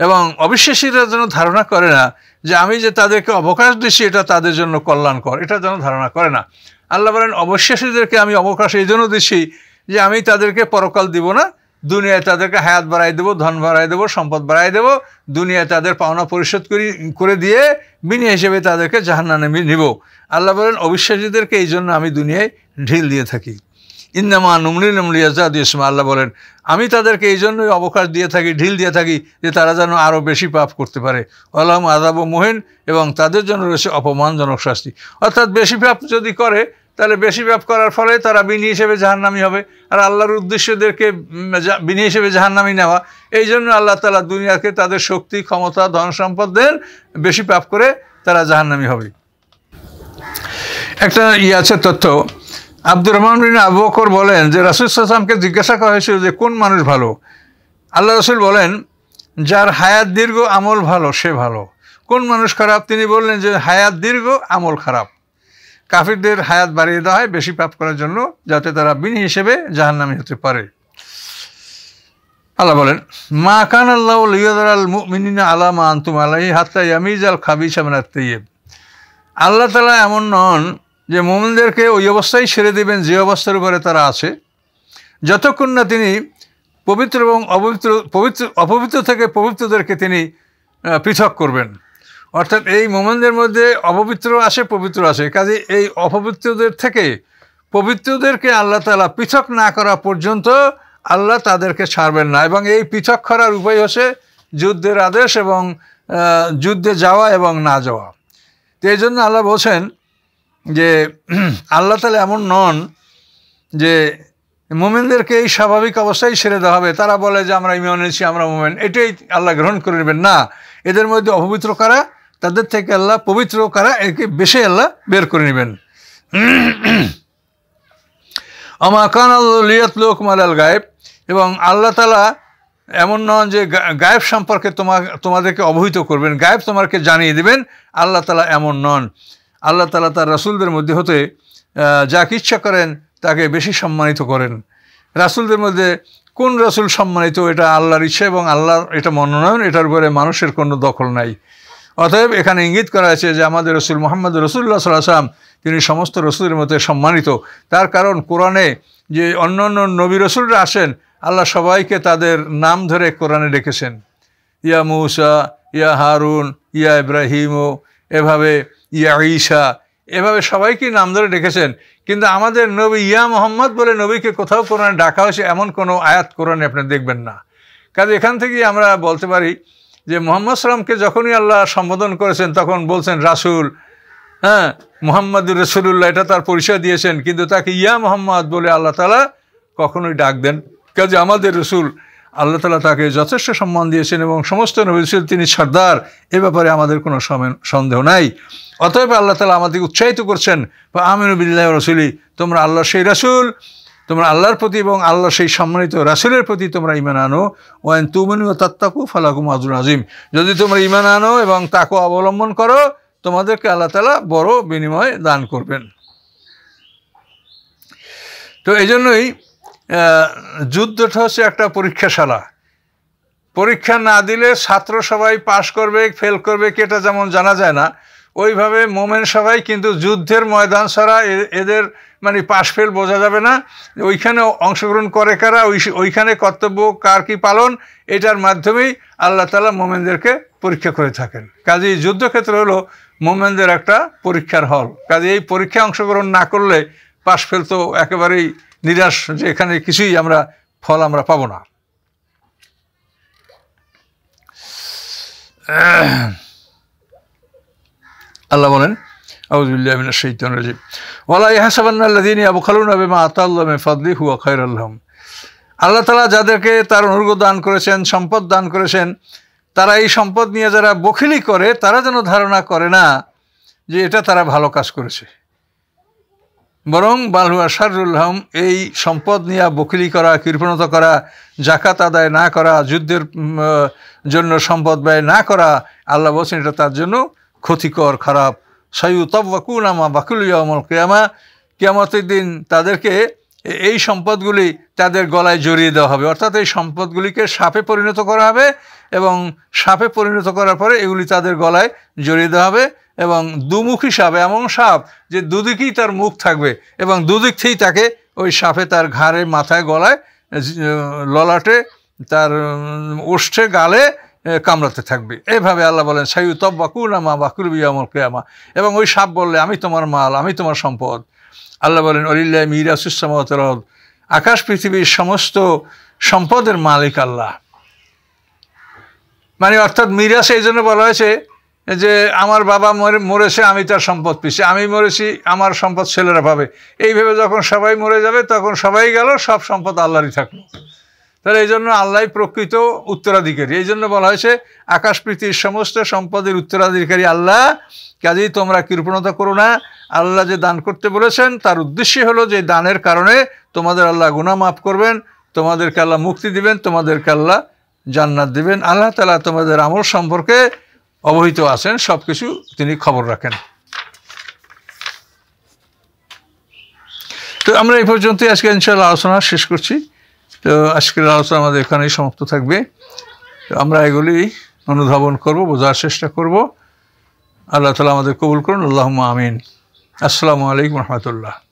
এবং অবিশ্বাসীরা যেন ধারণা করে না যে আমি যে তাদেরকে অবকাশ দিচ্ছি এটা তাদের জন্য কল্যাণকর এটা যেন ধারণা করে না আল্লাহ বলেন অবিশ্বাসীদেরকে আমি অবকাশ এই জন্য দিচ্ছি যে আমি তাদেরকে পরকাল দিব না দুনিয়ায় তাদেরকে হায়াত বাড়াই দেবো ধন বাড়াই দেবো সম্পদ বাড়াই দেবো দুনিয়ায় তাদের পাওনা পরিশোধ করি করে দিয়ে বিনিয়া হিসেবে তাদেরকে জাহান্নানে নিব আল্লাহ বলেন অবিশ্বাসীদেরকে এই জন্য আমি দুনিয়ায় ঢিল দিয়ে থাকি ইন্দামা নুমলি নুমলি আজাদ ইসমা আল্লাহ বলেন আমি তাদেরকে এই জন্যই অবকাশ দিয়ে থাকি ঢিল দিয়ে থাকি যে তারা যেন আরও বেশি পাপ করতে পারে আল্লাহ আজাব মোহিন এবং তাদের জন্য রয়েছে অপমানজনক শাস্তি অর্থাৎ বেশি পাপ যদি করে তাহলে বেশি ব্যাপ করার ফলে তারা বিনি হিসেবে জাহান্নামি হবে আর আল্লাহর উদ্দেশ্যদেরকে বিনি হিসেবে জাহান্নামি নেওয়া এই জন্য আল্লাহ তালা দুনিয়াকে তাদের শক্তি ক্ষমতা ধন সম্পদের বেশি পাপ করে তারা জাহান্নামি হবে একটা ই ইয়ে আছে তথ্য আব্দুর রহমান বিন আবু বকর বলেন যে রাসুল সাল্লামকে জিজ্ঞাসা করা হয়েছিল যে কোন মানুষ ভালো আল্লাহ রসুল বলেন যার হায়াত দীর্ঘ আমল ভালো সে ভালো কোন মানুষ খারাপ তিনি বললেন যে হায়াত দীর্ঘ আমল খারাপ কাফিরদের হায়াত বাড়িয়ে দেওয়া হয় বেশি পাপ করার জন্য যাতে তারা বিনি হিসেবে জাহান্নামি হতে পারে আল্লাহ বলেন মা কান আল্লাহ লিয়াল আলা মা আন্তুম আলাহি হাতিজ আল খাবিজ আমরা আল্লাহ তালা এমন নন যে মোমিনদেরকে ওই অবস্থায় ছেড়ে দেবেন যে অবস্থার উপরে তারা আছে যতক্ষণ না তিনি পবিত্র এবং অপবিত্র পবিত্র অপবিত্র থেকে পবিত্রদেরকে তিনি পৃথক করবেন অর্থাৎ এই মোমেনদের মধ্যে অপবিত্র আসে পবিত্র আসে কাজে এই অপবিত্রদের থেকে পবিত্রদেরকে আল্লাহ তালা পৃথক না করা পর্যন্ত আল্লাহ তাদেরকে ছাড়বেন না এবং এই পৃথক করার উপায় হচ্ছে যুদ্ধের আদেশ এবং যুদ্ধে যাওয়া এবং না যাওয়া তো এই জন্য আল্লাহ বলছেন যে আল্লাহ তালা এমন নন যে মোমেনদেরকে এই স্বাভাবিক অবস্থায় ছেড়ে দেওয়া হবে তারা বলে যে আমরা ইমিউন আমরা মোমেন এটাই আল্লাহ গ্রহণ করে নেবেন না এদের মধ্যে অপবিত্র করা তাদের থেকে আল্লাহ পবিত্র কারা একে বেশি আল্লাহ বের করে নেবেন আমা কান আল্লিয়াত লোক আল গায়েব এবং আল্লাহ তালা এমন নন যে গায়েব সম্পর্কে তোমা তোমাদেরকে অবহিত করবেন গায়েব তোমাকে জানিয়ে দেবেন আল্লাহ তালা এমন নন আল্লাহ তালা তার রাসুলদের মধ্যে হতে যাকে ইচ্ছা করেন তাকে বেশি সম্মানিত করেন রাসুলদের মধ্যে কোন রাসুল সম্মানিত এটা আল্লাহর ইচ্ছা এবং আল্লাহর এটা মনোনয়ন এটার উপরে মানুষের কোনো দখল নাই অতএব এখানে ইঙ্গিত করা আছে যে আমাদের রসুল মোহাম্মদ রসুল্লাহ সাল্লাম তিনি সমস্ত রসুলের মতে সম্মানিত তার কারণ কোরআনে যে অন্য অন্য নবী রসুলরা আসেন আল্লাহ সবাইকে তাদের নাম ধরে কোরআনে ডেকেছেন ইয়া মৌসা ইয়া হারুন ইয়া ইব্রাহিমও এভাবে ইয়া ঈশা এভাবে সবাইকেই নাম ধরে ডেকেছেন কিন্তু আমাদের নবী ইয়া মোহাম্মদ বলে নবীকে কোথাও কোরআনে ডাকা হয়েছে এমন কোনো আয়াত কোরআনে আপনি দেখবেন না কাজে এখান থেকেই আমরা বলতে পারি যে মোহাম্মদ সাল্লামকে যখনই আল্লাহ সম্বোধন করেছেন তখন বলছেন রাসুল হ্যাঁ মোহাম্মদ রসুল্লাহ এটা তার পরিচয় দিয়েছেন কিন্তু তাকে ইয়া মোহাম্মদ বলে আল্লাহ তালা কখনোই ডাক দেন কাজে আমাদের রসুল আল্লাহ তালা তাকে যথেষ্ট সম্মান দিয়েছেন এবং সমস্ত নবীল তিনি সর্দার এ ব্যাপারে আমাদের কোনো সন্দেহ নাই অতএব আল্লাহ তালা আমাদেরকে উৎসাহিত করছেন বা আমিনবিল্লাহ রসুলি তোমরা আল্লাহ সেই রসুল তোমরা আল্লাহর প্রতি এবং আল্লাহ সেই সম্মানিত রাসুলের প্রতি তোমরা ইমান আনো ওয়ান তুমনি ও তাত্তাকু ফালাকুম আজুল আজিম যদি তোমরা ইমান আনো এবং তাকে অবলম্বন করো তোমাদেরকে আল্লাহ তালা বড় বিনিময় দান করবেন তো এই জন্যই যুদ্ধটা হচ্ছে একটা পরীক্ষাশালা পরীক্ষা না দিলে ছাত্র সবাই পাশ করবে ফেল করবে এটা যেমন জানা যায় না ওইভাবে মোমেন সবাই কিন্তু যুদ্ধের ময়দান ছাড়া এদের মানে পাশ ফেল বোঝা যাবে না ওইখানে অংশগ্রহণ করে কারা ওই ওইখানে কর্তব্য কার কি পালন এটার মাধ্যমেই আল্লাহ তালা মোমেনদেরকে পরীক্ষা করে থাকেন কাজে যুদ্ধক্ষেত্র হলো মোমেনদের একটা পরীক্ষার হল কাজে এই পরীক্ষায় অংশগ্রহণ না করলে পাশ ফেল তো একেবারেই নিরাশ যে এখানে কিছুই আমরা ফল আমরা পাবো না আল্লাহ বলেন আউজুল্লাহমিন শৈতন রাজিব ওলা ইহাসাবান্নাল্লাদিন আবু খালুন আবে মা আতাল্লামে ফাদলি হুয়া খৈর আল্লাহম আল্লাহ তালা যাদেরকে তার অনুর্গ দান করেছেন সম্পদ দান করেছেন তারা এই সম্পদ নিয়ে যারা বখিলি করে তারা যেন ধারণা করে না যে এটা তারা ভালো কাজ করেছে বরং বালুয়া শাহরুল্লাহম এই সম্পদ নিয়ে বকিলি করা কৃপণতা করা জাকাত আদায় না করা যুদ্ধের জন্য সম্পদ ব্যয় না করা আল্লাহ বলছেন এটা তার জন্য ক্ষতিকর খারাপ সাইউতাবাকুনামা বাকুল ইয়ামল কেয়ামা কেয়ামতের দিন তাদেরকে এই সম্পদগুলি তাদের গলায় জড়িয়ে দেওয়া হবে অর্থাৎ এই সম্পদগুলিকে সাপে পরিণত করা হবে এবং সাপে পরিণত করার পরে এগুলি তাদের গলায় জড়িয়ে দেওয়া হবে এবং দুমুখী সাপ এমন সাপ যে দুদিকেই তার মুখ থাকবে এবং দুদিক থেকেই তাকে ওই সাপে তার ঘাড়ে মাথায় গলায় ললাটে তার ওষ্ঠে গালে কামড়াতে থাকবে এভাবে আল্লাহ বলেন সাইউ তব্বা মা বা কুরবিয়ামল কেয়ামা এবং ওই সাপ বললে আমি তোমার মাল আমি তোমার সম্পদ আল্লাহ বলেন অলিল্লা মিরাসুসামত রদ আকাশ পৃথিবীর সমস্ত সম্পদের মালিক আল্লাহ মানে অর্থাৎ মিরাস এই জন্য বলা হয়েছে যে আমার বাবা মরে মরেছে আমি তার সম্পদ পেয়েছি আমি মরেছি আমার সম্পদ ছেলেরা পাবে এইভাবে যখন সবাই মরে যাবে তখন সবাই গেল সব সম্পদ আল্লাহরই থাকলো তাহলে এই জন্য আল্লাহ প্রকৃত উত্তরাধিকারী এই জন্য বলা হয়েছে আকাশ পৃথিবীর সমস্ত সম্পদের উত্তরাধিকারী আল্লাহ কাজেই তোমরা কৃপণতা করো না আল্লাহ যে দান করতে বলেছেন তার উদ্দেশ্যই হলো যে দানের কারণে তোমাদের আল্লাহ গুণা মাফ করবেন তোমাদেরকে আল্লাহ মুক্তি দিবেন তোমাদেরকে আল্লাহ জান্নাত দিবেন আল্লাহ তালা তোমাদের আমল সম্পর্কে অবহিত আছেন সব কিছু তিনি খবর রাখেন তো আমরা এই পর্যন্তই আজকে ইনশাল্লাহ আলোচনা শেষ করছি তো আজকের আলোচনা আমাদের এখানেই সমাপ্ত থাকবে তো আমরা এগুলি অনুধাবন করব বোঝার চেষ্টা করব আল্লাহ তালা আমাদের কবুল করুন আল্লাহ আমিন আসসালামু আলাইকুম রহমতুল্লাহ